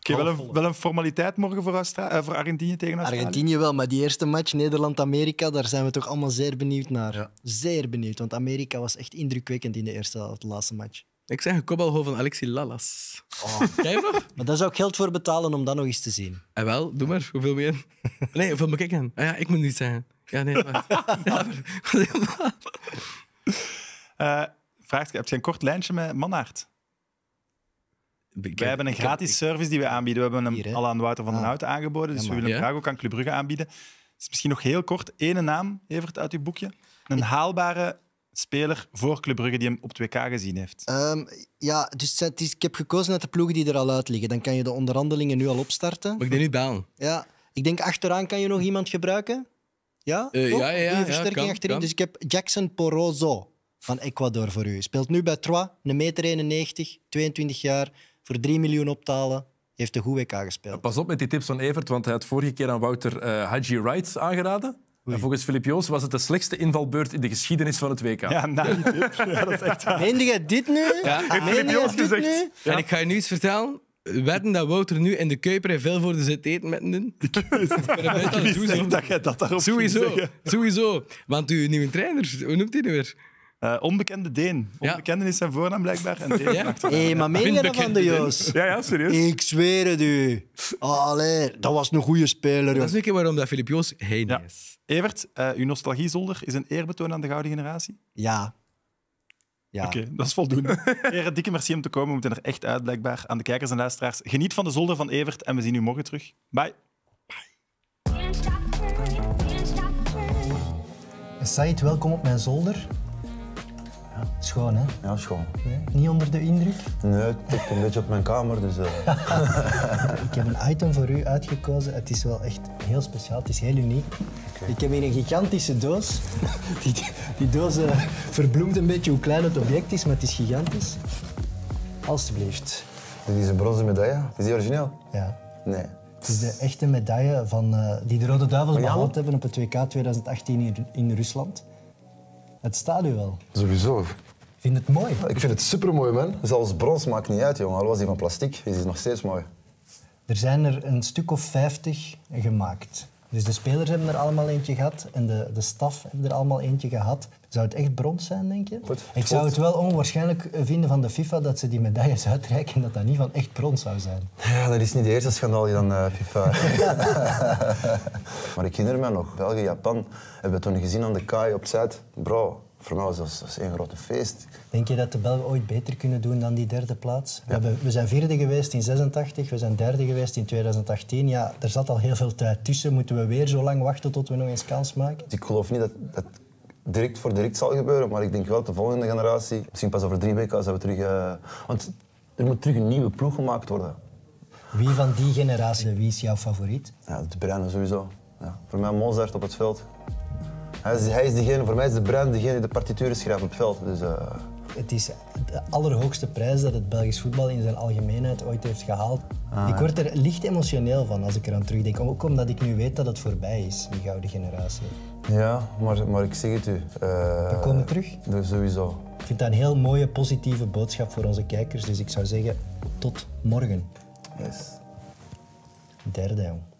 Oké, okay, wel, wel, een formaliteit morgen voor, eh, voor Argentinië tegen Australië? Argentinië wel, maar die eerste match Nederland-Amerika, daar zijn we toch allemaal zeer benieuwd naar. Zeer benieuwd, want Amerika was echt indrukwekkend in de eerste de laatste match. Ik zeg een kopbalgoal van Alexi Lalas. Oh, kijk maar. Maar daar zou ik geld voor betalen om dat nog eens te zien. En eh, wel, doe maar. Hoeveel meer? Nee, hoeveel meer ik Ah, ja, ik moet niet zeggen. Ja, nee, maar. Ja, maar. Eh, heb je een kort lijntje met Mannaert? We hebben een gratis service die we aanbieden. We hebben hem al aan Wouter van de ah. houten Hout aangeboden, dus we willen hem graag ook aan Club aanbieden. is misschien nog heel kort één naam, Evert, uit uw boekje. Een haalbare speler voor Club Brugge die hem op 2K gezien heeft? Ehm, ja, dus het ik heb gekozen uit de ploegen die er al uit liggen. Dan kan je de onderhandelingen nu al opstarten. Mag ik die nu bellen? Ja. Ik denk achteraan kan je nog iemand gebruiken. Ja? Uh, ja, ja, ja. versterking achterin. Dus ik heb Jackson Poroso van Ecuador voor u. Speelt nu bij Troyes, een meter 91, 22 jaar, voor 3 miljoen optalen. Heeft een goed WK gespeeld. Pas op met die tips van Evert, want hij had vorige keer aan Wouter uh, eh, Haji Wrights aangeraden volgens Filip Joos was het de slechtste invalbeurt in de geschiedenis van het WK. Ja, nee. Nou, dat is echt waar. Meende dit nu? Ja. Heeft Filip En ik ga je nu iets vertellen. Werden dat Wouter nu in de Kuiper veel voor de Zeteten eten met doen? Ik wist, ik dat jij dat daarop sowieso, sowieso. Want uw nieuwe trainer, hoe noemt hij nu weer? Eh, onbekende Deen. Onbekende is zijn voornaam blijkbaar. En Deen ja? hey, maar meegaan van de Joos. Ja, ja, serieus. Ik zweer het u. Allee, dat was een goede speler. Dat is een keer waarom dat Filip Joos heen is. Evert, uh, uw nostalgiezolder is een eerbetoon aan de gouden generatie? Ja. ja. Oké, dat is voldoende. Heren, dikke merci om te komen. We moeten er echt uit, blijkbaar. Aan de kijkers en luisteraars, geniet van de zolder van Evert en we zien u morgen terug. Bye. Bye. Said, welkom op mijn zolder. Schoon, hè? Ja, schoon. Nee? Niet onder de indruk? Nee, het tikt een beetje op mijn kamer, dus... Eh. ik heb een item voor u uitgekozen. Het is wel echt heel speciaal, het is heel uniek. Ik heb hier een gigantische doos. die, die doos eh, verbloemt een beetje hoe klein het object is, maar het is gigantisch. Alsjeblieft. Dit is een bronzen medaille. Is die origineel? Ja. Nee. Het is de echte medaille van, eh, die de Rode Duivels behaald hebben op het WK 2018 in Rusland. Het staat u wel. Sowieso. Ik vind het mooi. Ik vind het supermooi, man. Zelfs brons maakt niet uit, jongen. Al was die van plastic, is die nog steeds mooi. Er zijn er een stuk of vijftig gemaakt. Dus de spelers hebben er allemaal eentje gehad en de, de staf hebben er allemaal eentje gehad. Zou het echt brons zijn, denk je? ik zou het wel onwaarschijnlijk vinden van de FIFA dat ze die medailles uitreiken en dat dat niet van echt brons zou zijn. Ja, dat is niet de eerste die dan eh, FIFA. maar ik herinner me nog, België-Japan hebben we toen gezien aan de kaai op Zuid. Bro, voor mij was dat, grote feest. Denk je dat de Belgen ooit beter kunnen doen dan die derde plaats? Ja. We, zijn vierde geweest in 86, we zijn derde geweest in 2018. Ja, er zat al heel veel tijd tussen. Moeten we weer zo lang wachten tot we nog eens kans maken? Dus ik geloof niet dat dat direct voor direct zal gebeuren, maar ik denk wel de volgende generatie. Misschien pas over drie weken als we terug... Eh, want er moet terug een nieuwe ploeg gemaakt worden. Wie van die generatie, wie is jouw favoriet? Ja, de Bruinen sowieso. Ja. Voor mij Mozart op het veld. Hij is, hij is degene, voor mij is de brand degene die de partituren schrijft op het veld. Dus, eh. Het is de allerhoogste prijs dat het Belgisch voetbal in zijn algemeenheid ooit heeft gehaald. Ah, ik word er licht emotioneel van als ik eraan terugdenk. Ook omdat ik nu weet dat het voorbij is, die gouden generatie. Ja, maar, maar ik zeg het u. Eh, We komen terug? Dus sowieso. Ik vind dat een heel mooie, positieve boodschap voor onze kijkers. Dus ik zou zeggen, tot morgen. Yes. Derde, jong.